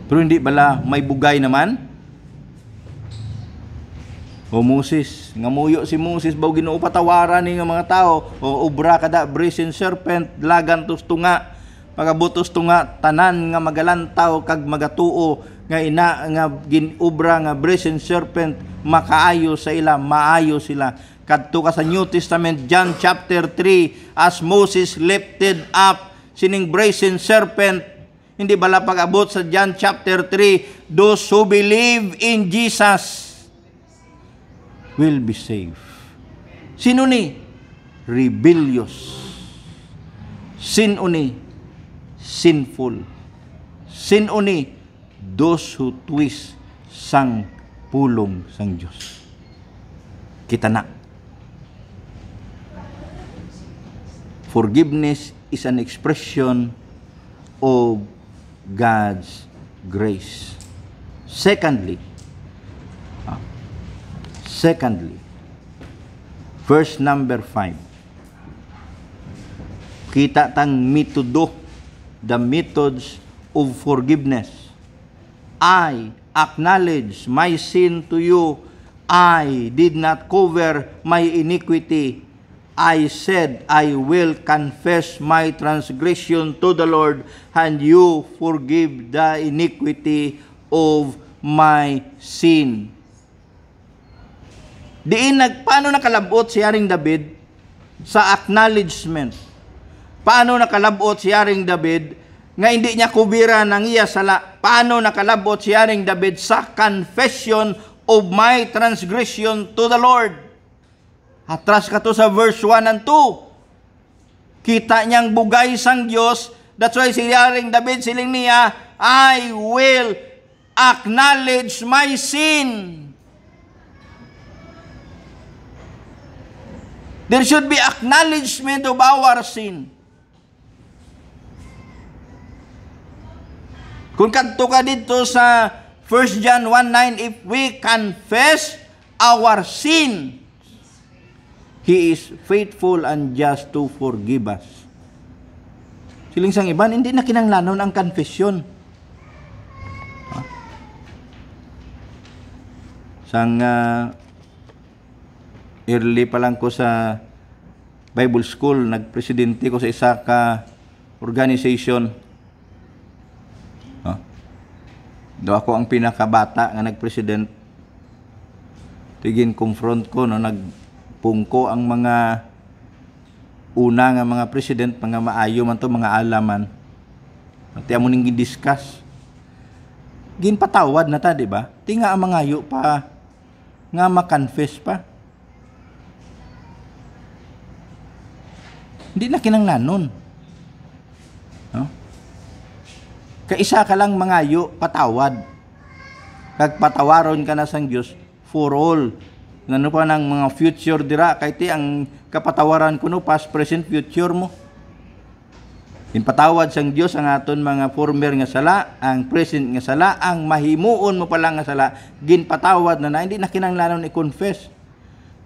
[SPEAKER 1] Pero hindi bala may bugay naman. O Moses, muyo si Moses, baw ginoo patawaran ni nga mga tao, o obra kada brazen serpent, lagan tustunga, Pagabutos to nga tanan nga magalantaw kag magatuo nga ina nga ginubra nga brazen serpent makaayo sa ila, maayo sila. Kadto ka sa New Testament John chapter 3 as Moses lifted up sining brazen serpent hindi bala pagabot sa John chapter 3 those who believe in Jesus will be saved. Sino ni? Rebellious. Sin ni? sinful. Sin oni those who twist sang pulong sang Dios. Kita na. Forgiveness is an expression of God's grace. Secondly, ah, secondly, verse number 5. Kita tang mitudo the methods of forgiveness. I acknowledge my sin to you. I did not cover my iniquity. I said, I will confess my transgression to the Lord, and you forgive the iniquity of my sin. Diin, nagpaano nakalabot si Haring David sa acknowledgement Paano nakalabot si Haring David nga hindi niya kubira ng iya sala? Paano nakalabot si Haring David sa confession of my transgression to the Lord? Atras ka to sa verse 1 and 2. Kita niyang bugay sang Dios That's why si Haring David siling niya, I will acknowledge my sin. There should be acknowledgement of our sin. Kung kanto ka dito sa 1 John 1.9, If we confess our sin, He is faithful and just to forgive us. Siling sang iban, hindi na kinanglanon ang confession. Ha? Sang uh, early pa lang ko sa Bible School, nagpresidente ko sa isa ka organization Do ako ang pinakabata nga nagpresident. Tigin confront ko no nagpungko ang mga una nga mga president mga maayo man to mga alaman. Ati amo ning discuss. Ginpatawad na ta di ba? Tinga ang mga ayo pa nga makonfess pa. Hindi na kinang nanon. Kaisa ka lang mangayo, patawad. nagpatawaron ka na sang Dios for all. ano pa ng mga future dira kay ti ang kapatawaran ko no past, present, future mo. Impatawad sang Dios ang aton mga former nga sala, ang present nga sala, ang mahimuon mo pala nga sala, ginpatawad na na hindi na kinanglanon i-confess.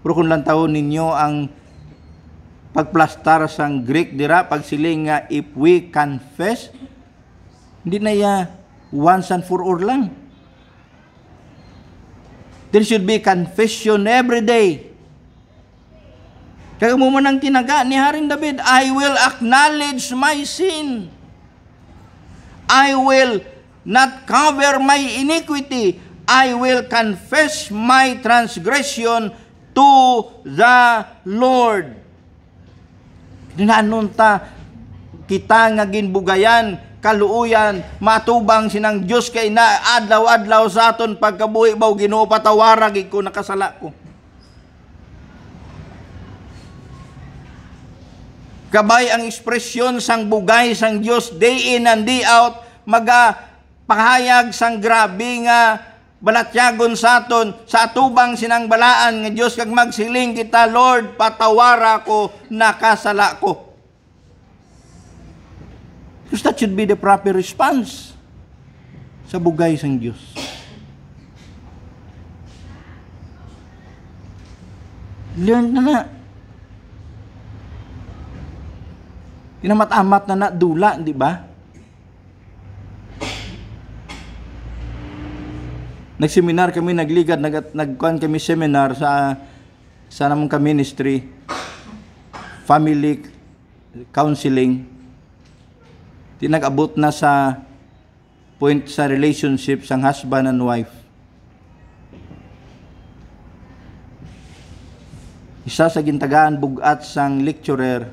[SPEAKER 1] Pero kun lang taon ninyo ang pagplastar sang Greek dira pagsiling nga if we confess hindi na iya once and for all lang. There should be confession every day. Kaya mo man ang tinaga ni Haring David, I will acknowledge my sin. I will not cover my iniquity. I will confess my transgression to the Lord. Dinanon ta kita nga ginbugayan kaluuyan matubang sinang Dios kay na adlaw-adlaw sa aton pagkabuhi baw Ginoo patawara gid ko nakasala ko Kabay ang ekspresyon sang bugay sang Dios day in and day out maga pahayag sang grabe nga balatyagon sa aton sa atubang sinang balaan nga Dios kag magsiling kita Lord patawara ko nakasala ko Because that should be the proper response sa bugay sang Diyos. Learn na na. Tinamat-amat na na dula, di ba? Nagseminar kami, nagligad, nag, nagkuhan kami seminar sa sa namang ka ministry, family counseling tinagabot na sa point sa relationship sang husband and wife. Isa sa gintagaan bugat sang lecturer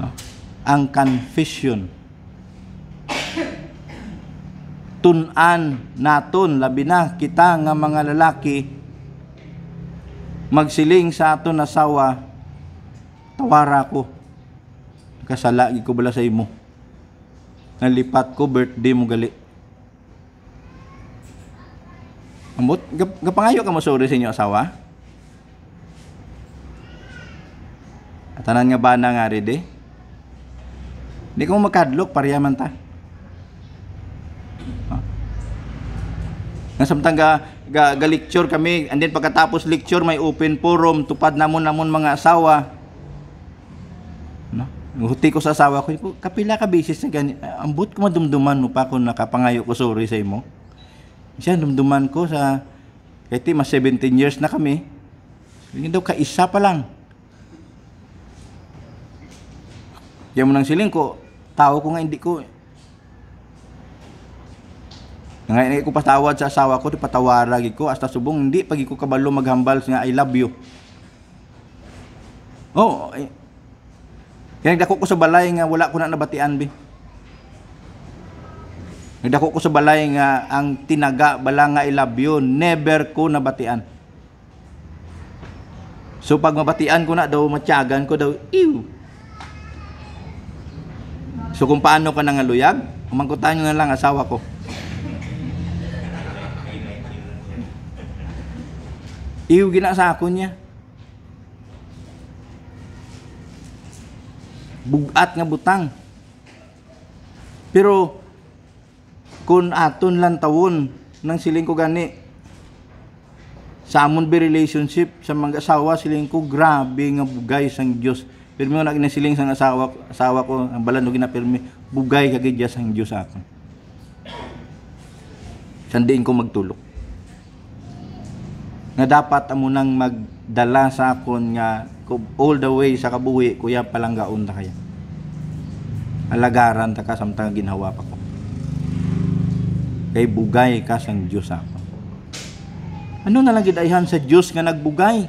[SPEAKER 1] ah, ang confession. Tunan natun, labi na kita nga mga lalaki magsiling sa aton asawa tawara ko kasala gid ko bala sa imo nalipat ko birthday mo gali amot gapangayo ka mo sorry sa inyo asawa atanan nga bana nga ready eh di ko makadlok pariyaman ta ah. nga samtang ga, ga, ga lecture kami and then pagkatapos lecture may open forum tupad namon namon mga asawa no Huti ko sa asawa ko, kapila ka bisis na ganyan. Ah, ang but ko madumduman mo pa kung nakapangayo ko sorry sa imo. Siya, dumduman ko sa, kahit mas 17 years na kami. Hindi daw ka isa pa lang. Yan mo nang siling ko, tao ko nga hindi ko. Ngayon ko patawad sa asawa ko, patawara lagi ko, hasta subong, hindi, pag ko kabalo maghambal nga I love you. Oh, eh, kaya nagdako ko sa balay nga wala ko na nabatian bi. Nagdako ko sa balay nga ang tinaga bala nga I love you, never ko nabatian. So pag mabatian ko na daw matyagan ko daw ew. So kung paano ka nangaluyag, umangkutan nyo na lang asawa ko. Iw gina sa ako niya. bugat nga butang. Pero kun aton lang tawon nang siling ko gani sa amon be relationship sa mga asawa siling ko grabe nga bugay sang Dios. Pirmi ko na siling sang asawa asawa ko ang balan og ginapirmi bugay kag Dios sang Dios ako. Sandiin ko magtulok nga dapat amo nang magdala sa akon nga all the way sa kabuhi kuya palanggaon ta kaya alagaran ta ka samtang ginhawa pa ko kay bugay ka sang Dios ako ano na lang gidayhan sa Dios nga nagbugay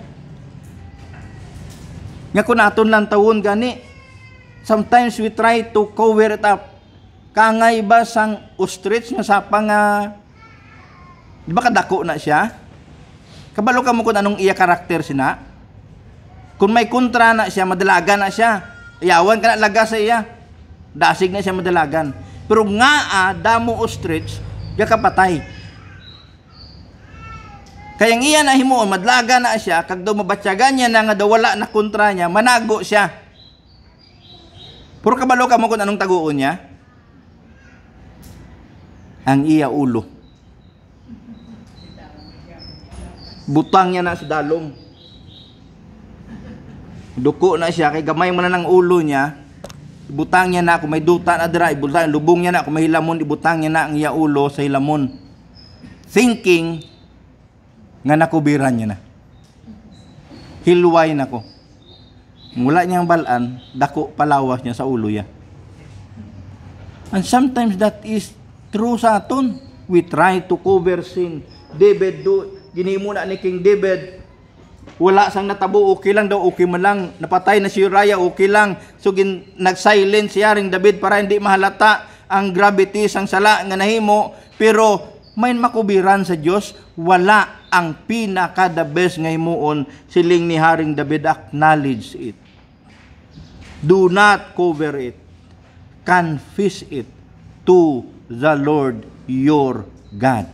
[SPEAKER 1] nga kun aton lang taon gani sometimes we try to cover it up kangay ba sang ostrich nga sapa nga di ba kadako na siya kabalo ka mo kun anong iya karakter sina kung may kontra na siya, madalagan na siya. Iyawan ka na laga sa iya. Dasig na siya madalagan. Pero nga, ah, damo ostrich, ya kapatay. Kaya ang iya na himuon, madlaga na siya, kag daw mabatyagan niya na nga daw wala na kontra niya, manago siya. Puro kabalo ka mo kung anong taguon niya. Ang iya ulo. Butang niya na sa dalong duko na siya kay gamay man na ng ulo niya ibutang niya na kung may duta na dira ibutang lubong niya na kung may hilamon ibutang niya na ang iya ulo sa hilamon thinking nga nakubiran niya na hilway na ko mula niyang balan dako palawas niya sa ulo niya and sometimes that is true sa aton we try to cover sin David do ginimo na ni King David wala sang natabo okay lang daw okay man lang napatay na si Uriah okay lang so gin, nag-silence si Haring David para hindi mahalata ang gravity sang sala nga nahimo pero may makubiran sa Dios wala ang pinaka the best nga himuon siling ni Haring David acknowledge it do not cover it confess it to the Lord your God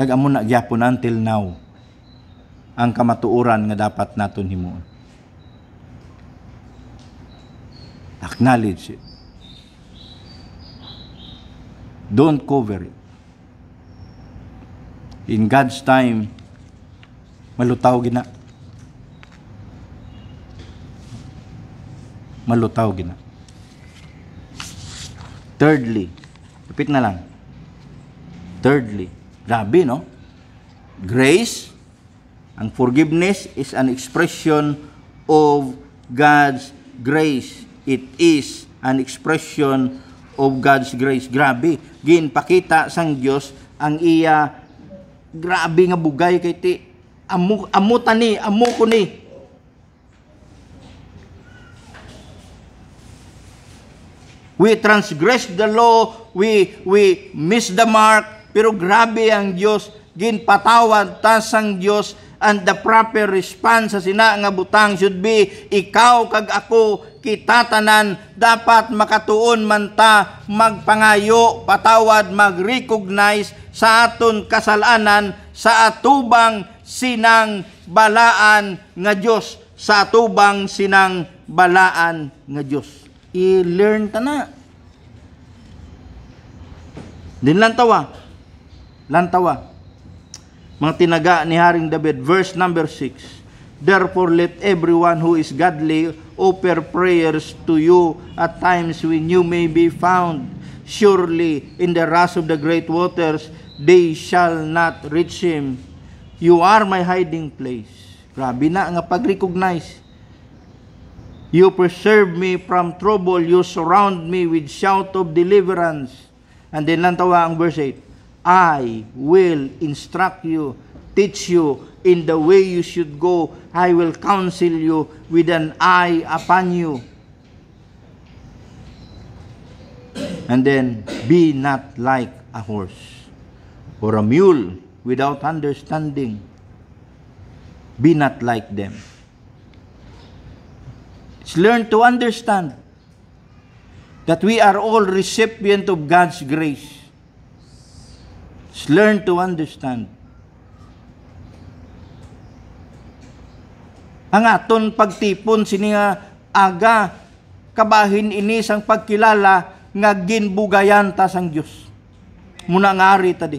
[SPEAKER 1] Dagamon na gyapon until now ang kamatuoran nga dapat naton himuon. Acknowledge it. Don't cover it. In God's time, malutaw gina. Malutaw gina. Thirdly, repeat na lang. Thirdly, grabe no? Grace ang forgiveness is an expression of God's grace. It is an expression of God's grace. Grabe, ginpakita sang Dios ang iya grabe nga bugay kay ti amo amo tani, amo ko ni. We transgress the law, we we miss the mark, pero grabe ang Dios ginpatawad ta sang Dios and the proper response sa sina nga butang should be ikaw kag ako kitatanan dapat makatuon man ta magpangayo patawad mag-recognize sa aton kasalanan sa atubang sinang balaan nga Dios sa atubang sinang balaan nga Dios i-learn ta na din lantawa lantawa mga tinaga ni Haring David. Verse number 6, Therefore let everyone who is godly offer prayers to you at times when you may be found. Surely in the rush of the great waters they shall not reach him. You are my hiding place. Grabe na nga pag-recognize. You preserve me from trouble. You surround me with shout of deliverance. And then lang tawa ang verse 8. I will instruct you, teach you in the way you should go. I will counsel you with an eye upon you. And then, be not like a horse or a mule without understanding. Be not like them. It's learn to understand that we are all recipient of God's grace. Learn to understand. Ang aton pagtipon sini aga kabahin ini sang pagkilala nga ginbugayan ta sang Dios. Muna nga ari ta di.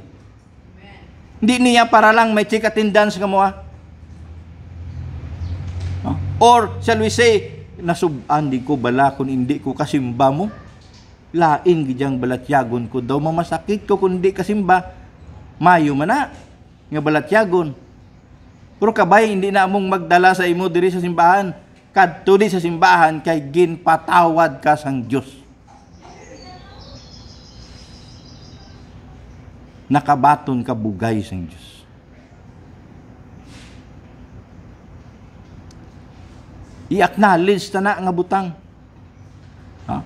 [SPEAKER 1] Hindi niya para lang may check attendance nga mo ah, Or shall we say, nasuban di ko bala kun hindi ko kasimba mo? Lain gidyang balatyagon ko daw mamasakit ko kun hindi kasimba mayo man na nga balatyagon. Pero kabay hindi na among magdala sa imo diri sa simbahan kadto di sa simbahan kay ginpatawad ka sang Dios. Nakabaton ka bugay sang Dios. I-acknowledge ta na nga butang. Ha?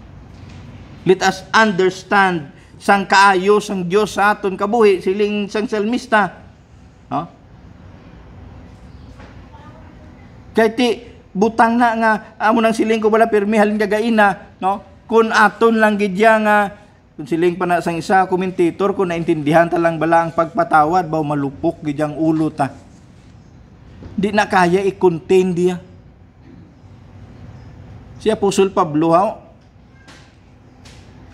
[SPEAKER 1] Let us understand sang kaayo sang Dios sa ah, aton kabuhi siling sang salmista no kay ti butang na nga amo nang siling ko wala pirmi halin gagaina ah, no kun aton lang gidya nga kun siling pa na sang isa komentator kung naintindihan ta lang bala ang pagpatawad baw malupok gidyang ulo ta di na kaya i-contain diya si Apostle Pablo ha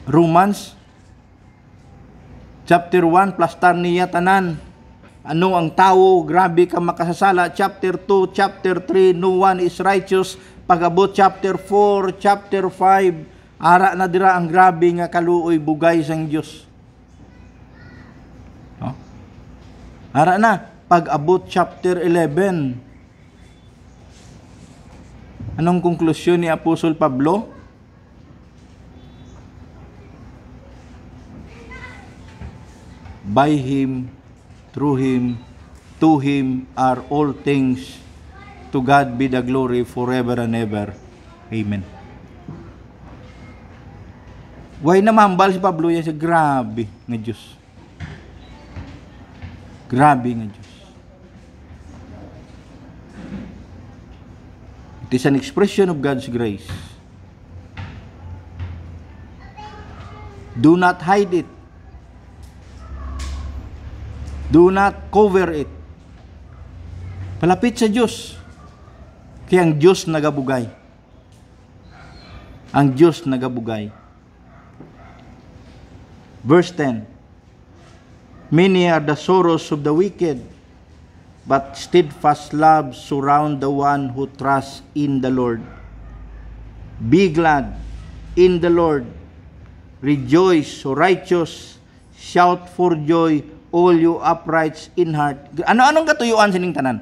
[SPEAKER 1] Romans Chapter 1, plastar niya tanan. Ano ang tao? Grabe ka makasasala. Chapter 2, Chapter 3, no one is righteous. Pagabot Chapter 4, Chapter 5, ara na dira ang grabe nga kaluoy bugay sang Dios. No? Ara na, pag-abot chapter 11. Anong konklusyon ni Apostol Pablo? by Him, through Him, to Him are all things. To God be the glory forever and ever. Amen. Why namambal si Pablo yan sa grabe ng Diyos. Grabe ng Diyos. It is an expression of God's grace. Do not hide it. Do not cover it. Palapit sa Diyos. Kaya ang Diyos nagabugay. Ang Diyos nagabugay. Verse 10. Many are the sorrows of the wicked, but steadfast love surround the one who trusts in the Lord. Be glad in the Lord. Rejoice, O righteous. Shout for joy, all you upright in heart. Ano-anong katuyuan sining tanan?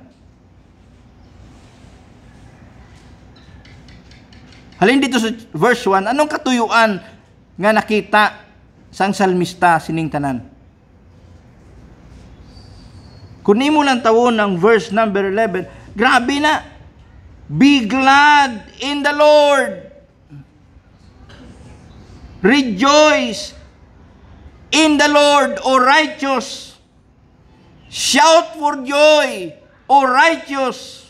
[SPEAKER 1] Halin dito sa verse 1, anong katuyuan nga nakita sang salmista sining tanan? Kun mo lang tawon ang verse number 11, grabe na. Be glad in the Lord. Rejoice In the Lord, O righteous, shout for joy, O righteous.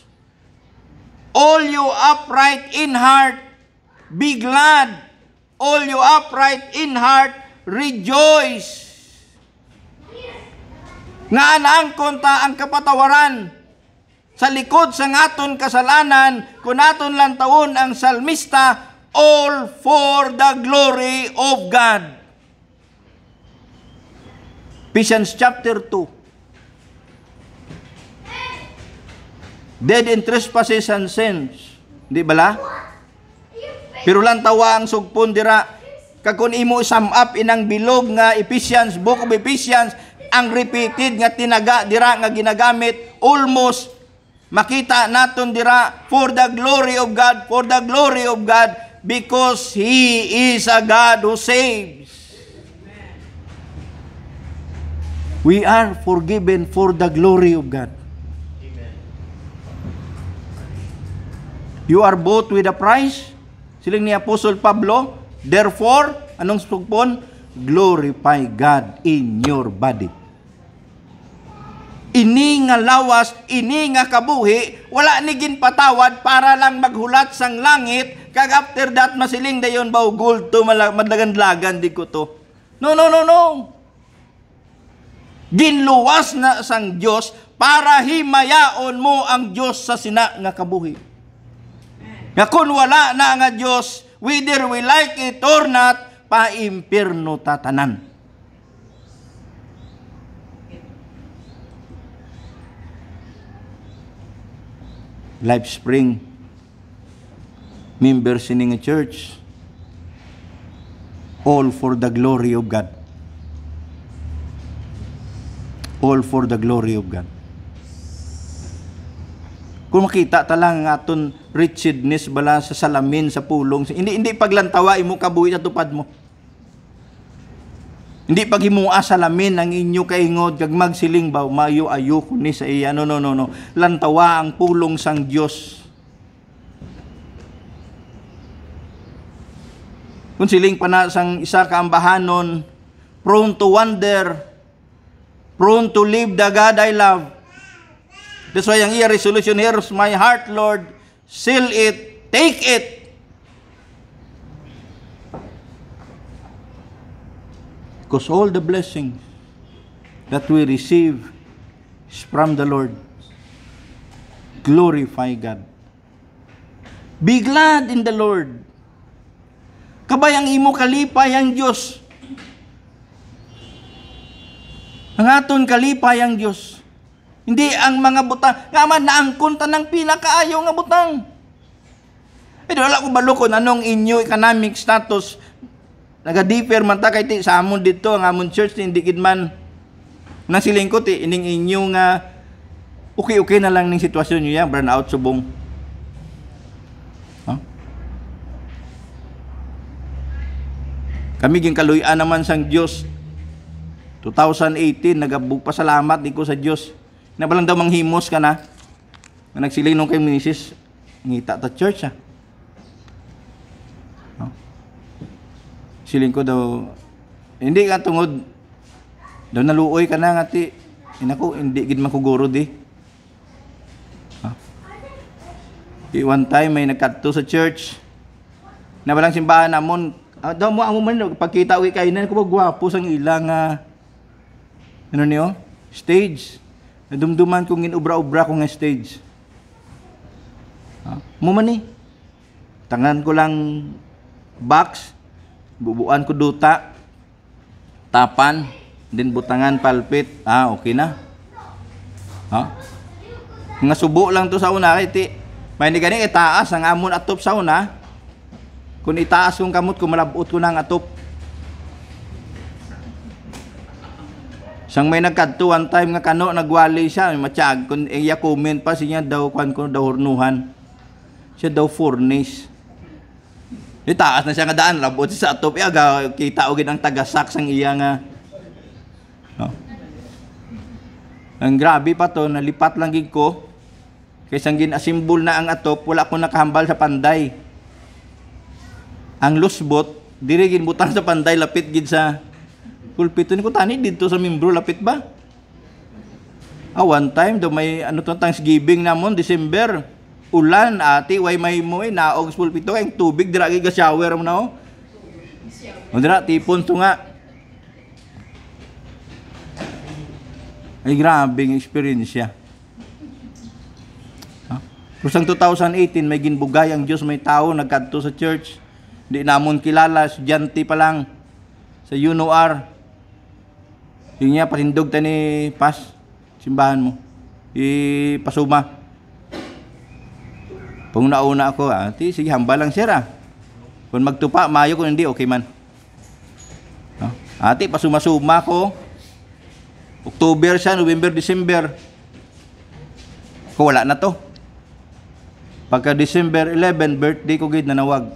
[SPEAKER 1] All you upright in heart, be glad. All you upright in heart, rejoice. Naanaang konta ang kapatawaran sa likod sa ngaton kasalanan, aton lang taon ang salmista, all for the glory of God. Ephesians chapter 2. Dead in trespasses and sins. Di la? Pero lang tawa ang sugpon dira. Kakun imo sum up inang bilog nga Ephesians, Book of Ephesians, ang repeated nga tinaga dira nga ginagamit almost makita naton dira for the glory of God, for the glory of God because he is a God who saves. We are forgiven for the glory of God. Amen. You are bought with a price. Siling ni Apostle Pablo, Therefore, anong sugpon? Glorify God in your body. Ini nga lawas, ini nga kabuhi, wala ni ginpatawad para lang maghulat sang langit, kag after that masiling dayon baw gold to madlagandlagan di ko to. No, no, no, no. Ginluwas na sang Dios para himayaon mo ang Dios sa sina nga kabuhi. Nga kun wala na nga Dios, whether we like it or not, paimpirno tatanan. Life Spring member sining church all for the glory of God all for the glory of God. Kung makita talang nga aton wretchedness bala sa salamin, sa pulong, hindi hindi paglantawa imo kabuhi sa tupad mo. Hindi pag sa salamin ang inyo kaingod gagmag magsiling ba mayo ayo ni sa iya no no no no lantawa ang pulong sang Dios. Kung siling pa na sang isa kaambahanon prone to wonder prone to leave the God I love. That's why ang iya resolution here is my heart, Lord, seal it, take it. Because all the blessings that we receive is from the Lord. Glorify God. Be glad in the Lord. Kabay ang imo kalipay ang Dios Ang aton kalipay ang Dios. Hindi ang mga butang. Nga man, naangkon ng pinakaayo nga butang. Pero eh, wala ko balukon anong inyo economic status. Nagadipper man ta kay ti sa amon dito, ang amon church hindi Dikid man. Nang silingkot ti, eh, ining inyo nga okay-okay na lang ning sitwasyon niyo yan, burn out subong. Huh? Kami ging kaluyan naman sang Dios 2018, nagpasalamat din ko sa Dios. Na balang daw manghimos ka na. Na nagsiling nung kay misis, ngita ta church ha. Ah. No? Siling ko daw, hindi ka tungod, daw naluoy ka na nga ti. Inako, hindi gid makuguro di. Ha? Di one time may nagkadto sa church. Na balang simbahan namon, ah, daw mo amo man pagkita wi kay nan ko gwapo sang ilang ah, ano niyo? Stage. Nadumduman kong inubra-ubra ko nga stage. Mumani. Tangan ko lang box, bubuan ko duta, tapan, din butangan palpit. Ah, okay na. Ha? Nga subo lang to sa una kay May ni gani itaas ang amon atop sa una. Kung itaas kong kamot ko malabot ko nang atop. Sang may nagkadto one time nga kano nagwali siya, matyag kun eh, iya comment pa siya daw kan ko daw hornuhan. Siya daw furnace. Di taas na siya nga daan labot sa atop iya ga kita og ang tagasak sang iya nga. No. Ang grabe pa to nalipat lang gid ko. Kaysa ginasimbol na ang atop, wala ko nakahambal sa panday. Ang lusbot, diri gid butang sa panday lapit gid sa Kulpiton ko tani dito sa Mimbro lapit ba? Ah, one time do may ano to Thanksgiving namon December. Ulan ati way may mo eh naog pulpito kay tubig dira ga shower mo na oh. Dira tipon to nga. Ay grabing experience ya. Kusang 2018 may ginbugay ang Dios may tao nagkadto sa church. Di namon kilala, estudyante pa lang sa UNOR. Yung niya, pasindog ta ni Pas. Simbahan mo. Ipasuma. Pag nauna ako, ah, ti, sige, hamba lang sir ah. Kung magtupa, mayo kung hindi, okay man. No? ati ah, pasuma-suma ko. October siya, November, December. Ko wala na to. Pagka December 11, birthday ko gid nanawag.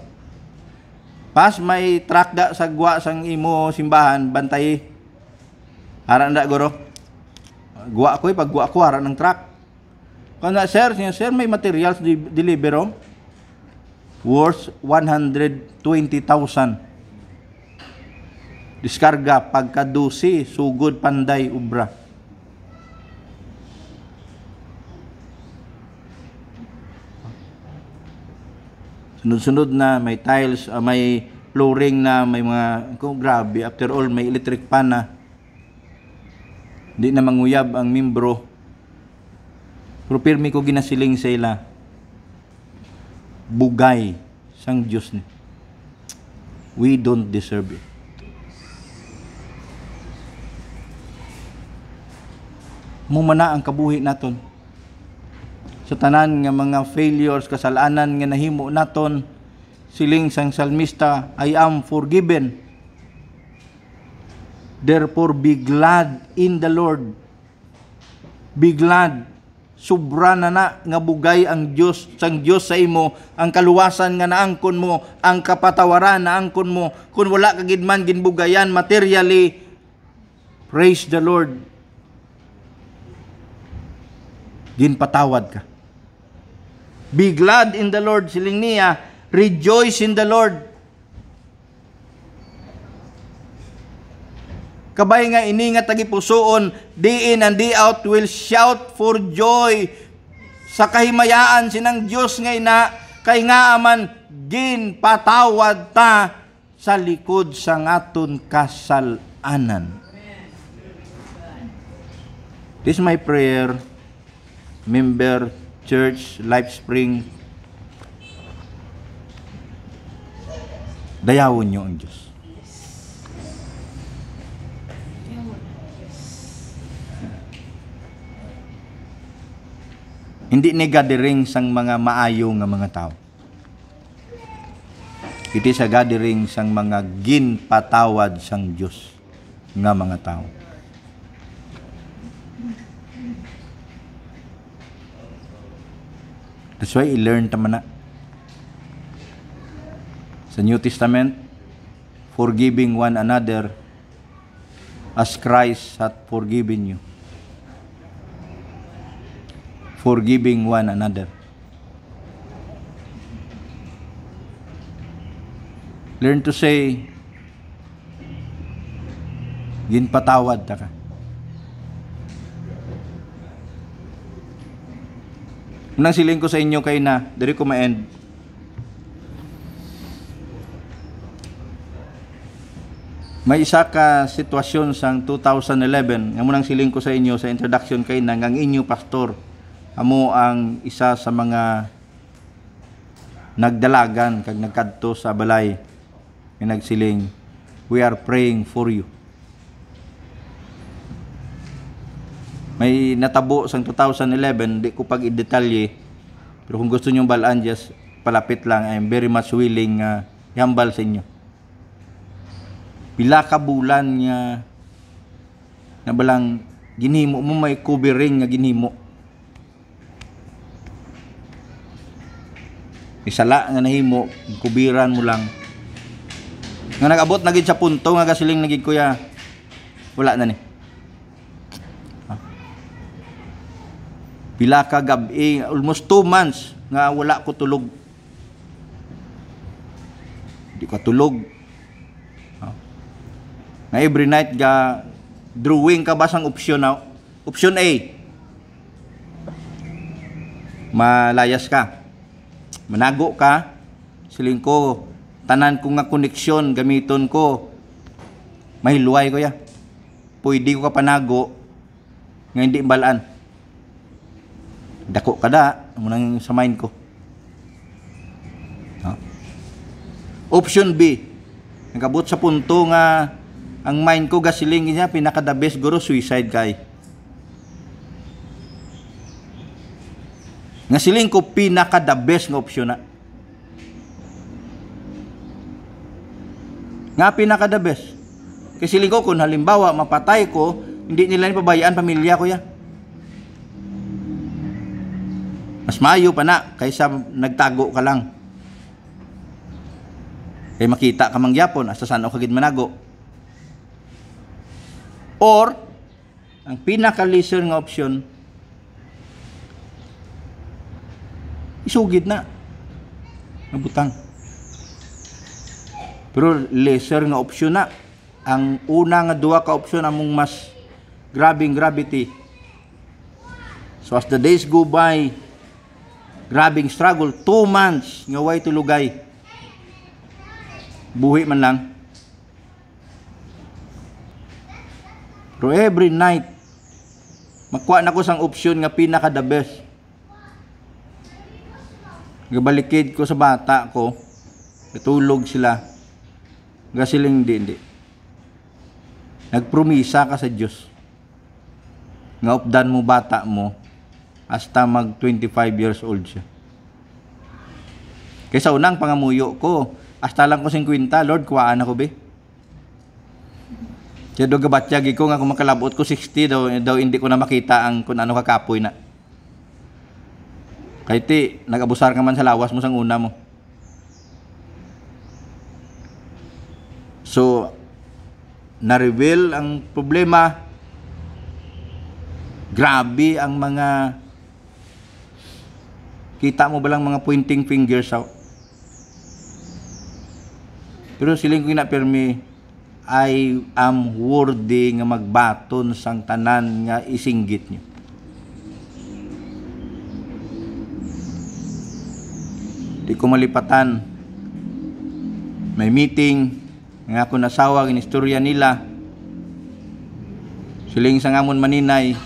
[SPEAKER 1] Pas may track da sa gwa sang imo simbahan, bantay Ara nda guro. Guwa ko pag guwa ko ara ng truck. Kana sir, siya sir may materials di deliver worth 120,000. Diskarga pagkadusi, sugod panday ubra. Sunod-sunod na may tiles, uh, may flooring na may mga kung grabe after all may electric pan na Di na manguyab ang membro. Pero pirmi ko ginasiling sa ila. Bugay sang Diyos ni. We don't deserve it. Mumana ang kabuhi naton. Sa tanan nga mga failures, kasalanan nga nahimo naton, siling sang salmista, I am forgiven Therefore, be glad in the Lord. Be glad. Sobra na na nga bugay ang Dios sang Dios sa imo, ang kaluwasan nga naangkon mo, ang kapatawaran naangkon mo. Kung wala ka gidman ginbugayan materially, praise the Lord. Ginpatawad ka. Be glad in the Lord, siling niya, rejoice in the Lord Kabay nga ini nga tagipusoon, diin and day out will shout for joy sa kahimayaan sinang Dios nga ina kay nga aman gin patawad ta sa likod sa ngaton kasalanan. This is my prayer, member, church, Life Spring. Dayawon niyo ang Diyos. Hindi ni gathering sang mga maayo nga mga tao. Iti sa gathering sang mga ginpatawad sang Dios nga mga tao. That's why i-learn tama na. Sa New Testament, forgiving one another as Christ hath forgiven you forgiving one another. Learn to say, ginpatawad ta ka. Unang siling ko sa inyo kay na, diri ko ma-end. May isa ka sitwasyon sang 2011, nga munang siling ko sa inyo sa introduction kay na, ngang inyo pastor, amo ang isa sa mga nagdalagan kag nagkadto sa balay nga nagsiling we are praying for you may natabo sang 2011 di ko pag i-detalye pero kung gusto niyo balaan just palapit lang I am very much willing nga uh, hambal sa inyo pila ka bulan nga uh, na balang ginimo mo may covering nga ginimo Isala nga nahimo, kubiran mo lang. Nga nagabot na sa punto nga gasiling na kuya. Wala na ni. Ha? Ah. Pila ka gabi, almost 2 months nga wala ko tulog. Di ko tulog. Ah. na every night ga drawing ka basang option na option A. Malayas ka manago ka siling ko tanan ko nga koneksyon gamiton ko mahiluway ko ya pwede ko ka panago nga hindi balaan dako kada da munang sa mind ko no? option B nagabot sa punto nga ang mind ko gasiling niya pinaka the best guru suicide kay nga siling ko pinaka the best nga opsyon na nga pinaka the best kay siling ko kung halimbawa mapatay ko hindi nila ni pabayaan pamilya ko ya mas mayo pa na kaysa nagtago ka lang kay makita ka mang yapon asa saan ako kagid manago or ang pinaka lesson nga option isugid na nabutang pero lesser nga opsyon na ang una nga duha ka opsyon among mas grabing gravity so as the days go by grabing struggle two months nga way tulugay buhi man lang pero every night makuha na ko sang opsyon nga pinaka the best gabalikid ko sa bata ko itulog sila gasiling hindi hindi nagpromisa ka sa Diyos nga updan mo bata mo hasta mag 25 years old siya kaysa unang pangamuyo ko hasta lang ko 50 Lord kuwaan ako be kaya do gabatyag ko nga kung makalabot ko 60 daw, daw hindi ko na makita ang kung ano kakapoy na Kay ti, nag-abusar ka man sa lawas mo sang una mo. So, na-reveal ang problema. Grabe ang mga kita mo balang mga pointing fingers out. Pero siling ko na permi I am worthy nga magbaton sang tanan nga isinggit niyo. Di ko malipatan. May meeting. Nga ako nasawa, istorya nila. Siling sa ngamon maninay.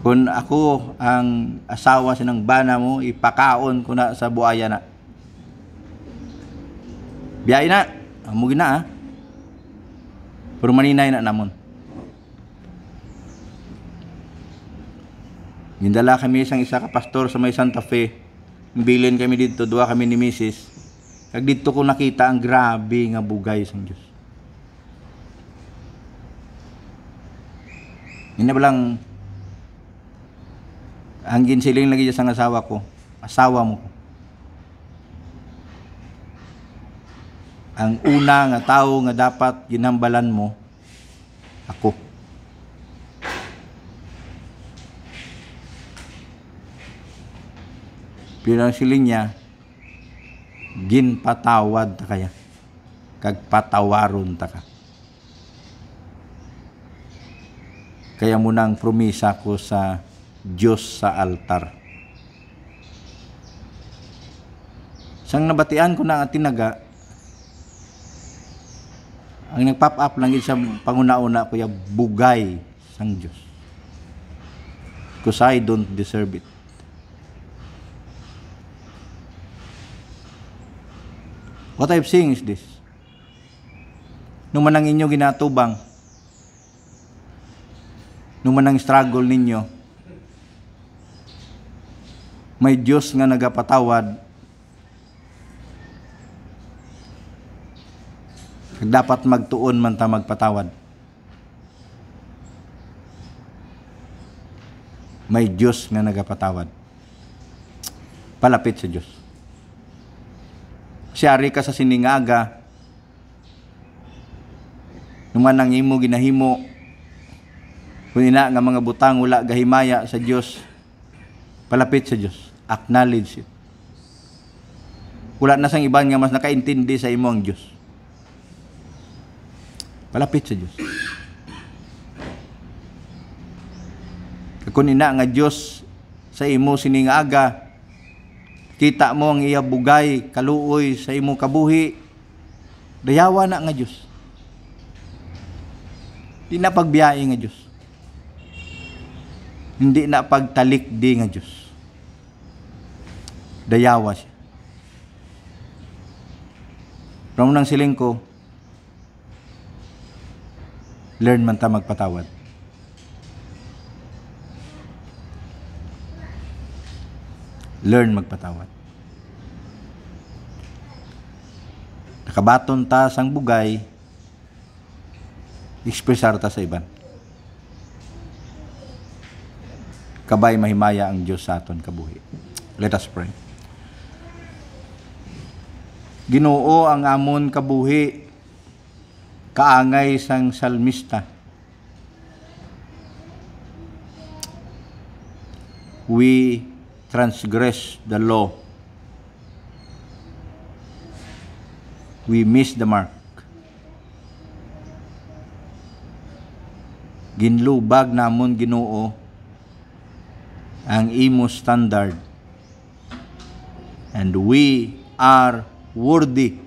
[SPEAKER 1] Kung ako ang asawa sinang bana mo, ipakaon ko na sa buaya na. Biyay na. Amugin na ah. Pero maninay na namon. Gindala kami isang isa ka pastor sa may Santa Fe. Bilin kami dito, duha kami ni Mrs. Kag dito ko nakita ang grabe nga bugay sang Dios. Ina lang ang ginsiling lagi sa asawa ko, asawa mo. Ang una nga tao nga dapat ginambalan mo, ako. Pero ang siling niya, ginpatawad ta kaya. Kagpatawaron ta ka. Kaya muna ang promisa ko sa Diyos sa altar. Sang nabatian ko na ang tinaga, ang nag-pop up lang sa panguna-una ko yung bugay sang Diyos. Because I don't deserve it. What I'm saying is this. Nung manang inyo ginatubang, nung manang struggle ninyo, may Diyos nga nagapatawad dapat magtuon man ta magpatawad. May Diyos nga nagapatawad. Palapit sa Diyos. Siyari ka sa siningaga. Numan ang imo ginahimo. Kung ina nga mga butang wala gahimaya sa Dios. Palapit sa Dios. Acknowledge it. Wala na sang iban nga mas nakaintindi sa imo ang Dios. Palapit sa Dios. Kung ina nga Dios sa imo siningaga, Kita mo ang iya bugay, kaluoy sa imo kabuhi. Dayawa na nga Dios. Di nga Dios. Hindi na pagtalik di nga Dios. Dayawa siya. From nang siling ko, learn man ta magpatawad. Learn magpatawad. Nakabaton ta sang bugay, ekspresar ta sa iban. Kabay mahimaya ang Diyos sa aton kabuhi. Let us pray. Ginoo ang amon kabuhi kaangay sang salmista. We transgress the law, we miss the mark. Ginlubag namon Ginoo ang imo standard and we are worthy.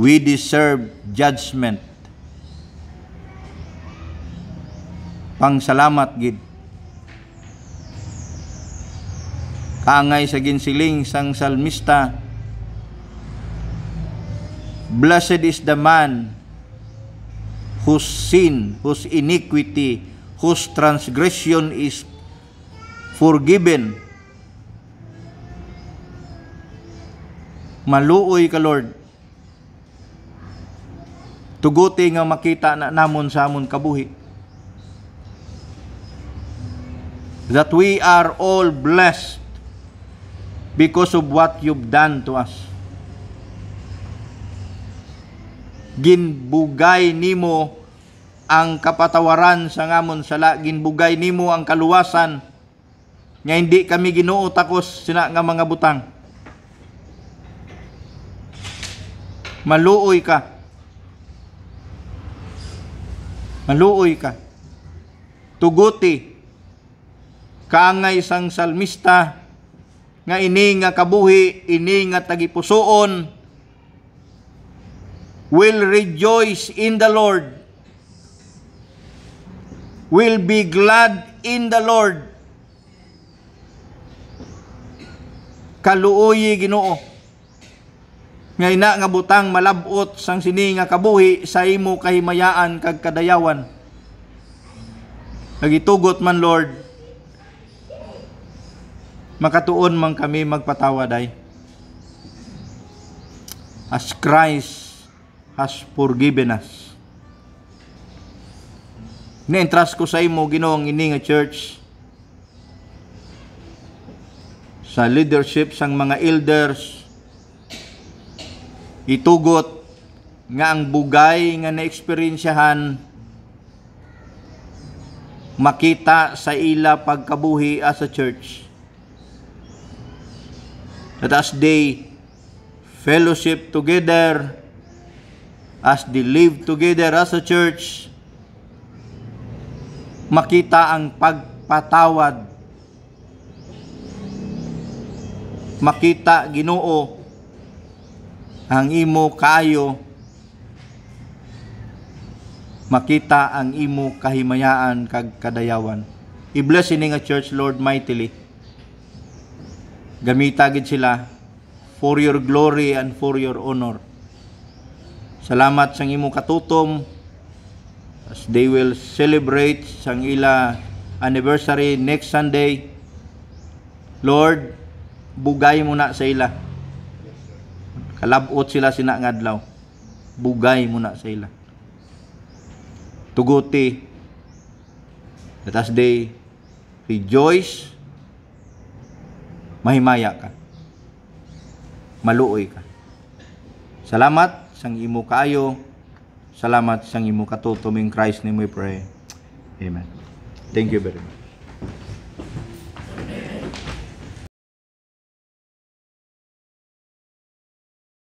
[SPEAKER 1] We deserve judgment. Pangsalamat gid Hangay sa ginsiling sang salmista. Blessed is the man whose sin, whose iniquity, whose transgression is forgiven. Maluoy ka Lord. Tuguti nga makita na namon sa amon kabuhi. That we are all blessed because of what you've done to us. Ginbugay nimo ang kapatawaran sa ngamon sala, ginbugay nimo ang kaluwasan nga hindi kami Ginoo takos sina nga mga butang. Maluoy ka. Maluoy ka. Tuguti kaangay sang salmista nga ini nga kabuhi, ini nga tagipusoon, will rejoice in the Lord, will be glad in the Lord. Kaluoyi Ginoo. Ngay na nga butang malabot sang sini nga kabuhi sa imo kahimayaan kag kadayawan. Nagitugot man Lord makatuon man kami magpatawad day. As Christ has forgiven us. ni ko sa imo ginoong ini nga church sa leadership sang mga elders itugot nga ang bugay nga naeksperiensyahan makita sa ila pagkabuhi as a church that as they fellowship together, as they live together as a church, makita ang pagpatawad. Makita, Ginoo, ang imo kayo. Makita ang imo kahimayaan kag kadayawan. I-bless ini nga church, Lord, mightily. Gamita gid sila for your glory and for your honor. Salamat sang imo katutom as they will celebrate sang ila anniversary next Sunday. Lord, bugay mo na sa ila. Kalabot sila sina ngadlaw. Bugay mo na sa ila. Tuguti that as they rejoice mahimaya ka. Maluoy ka. Salamat sang imo kaayo. Salamat sang imo katutuming Christ ni we pray. Amen. Thank you very much.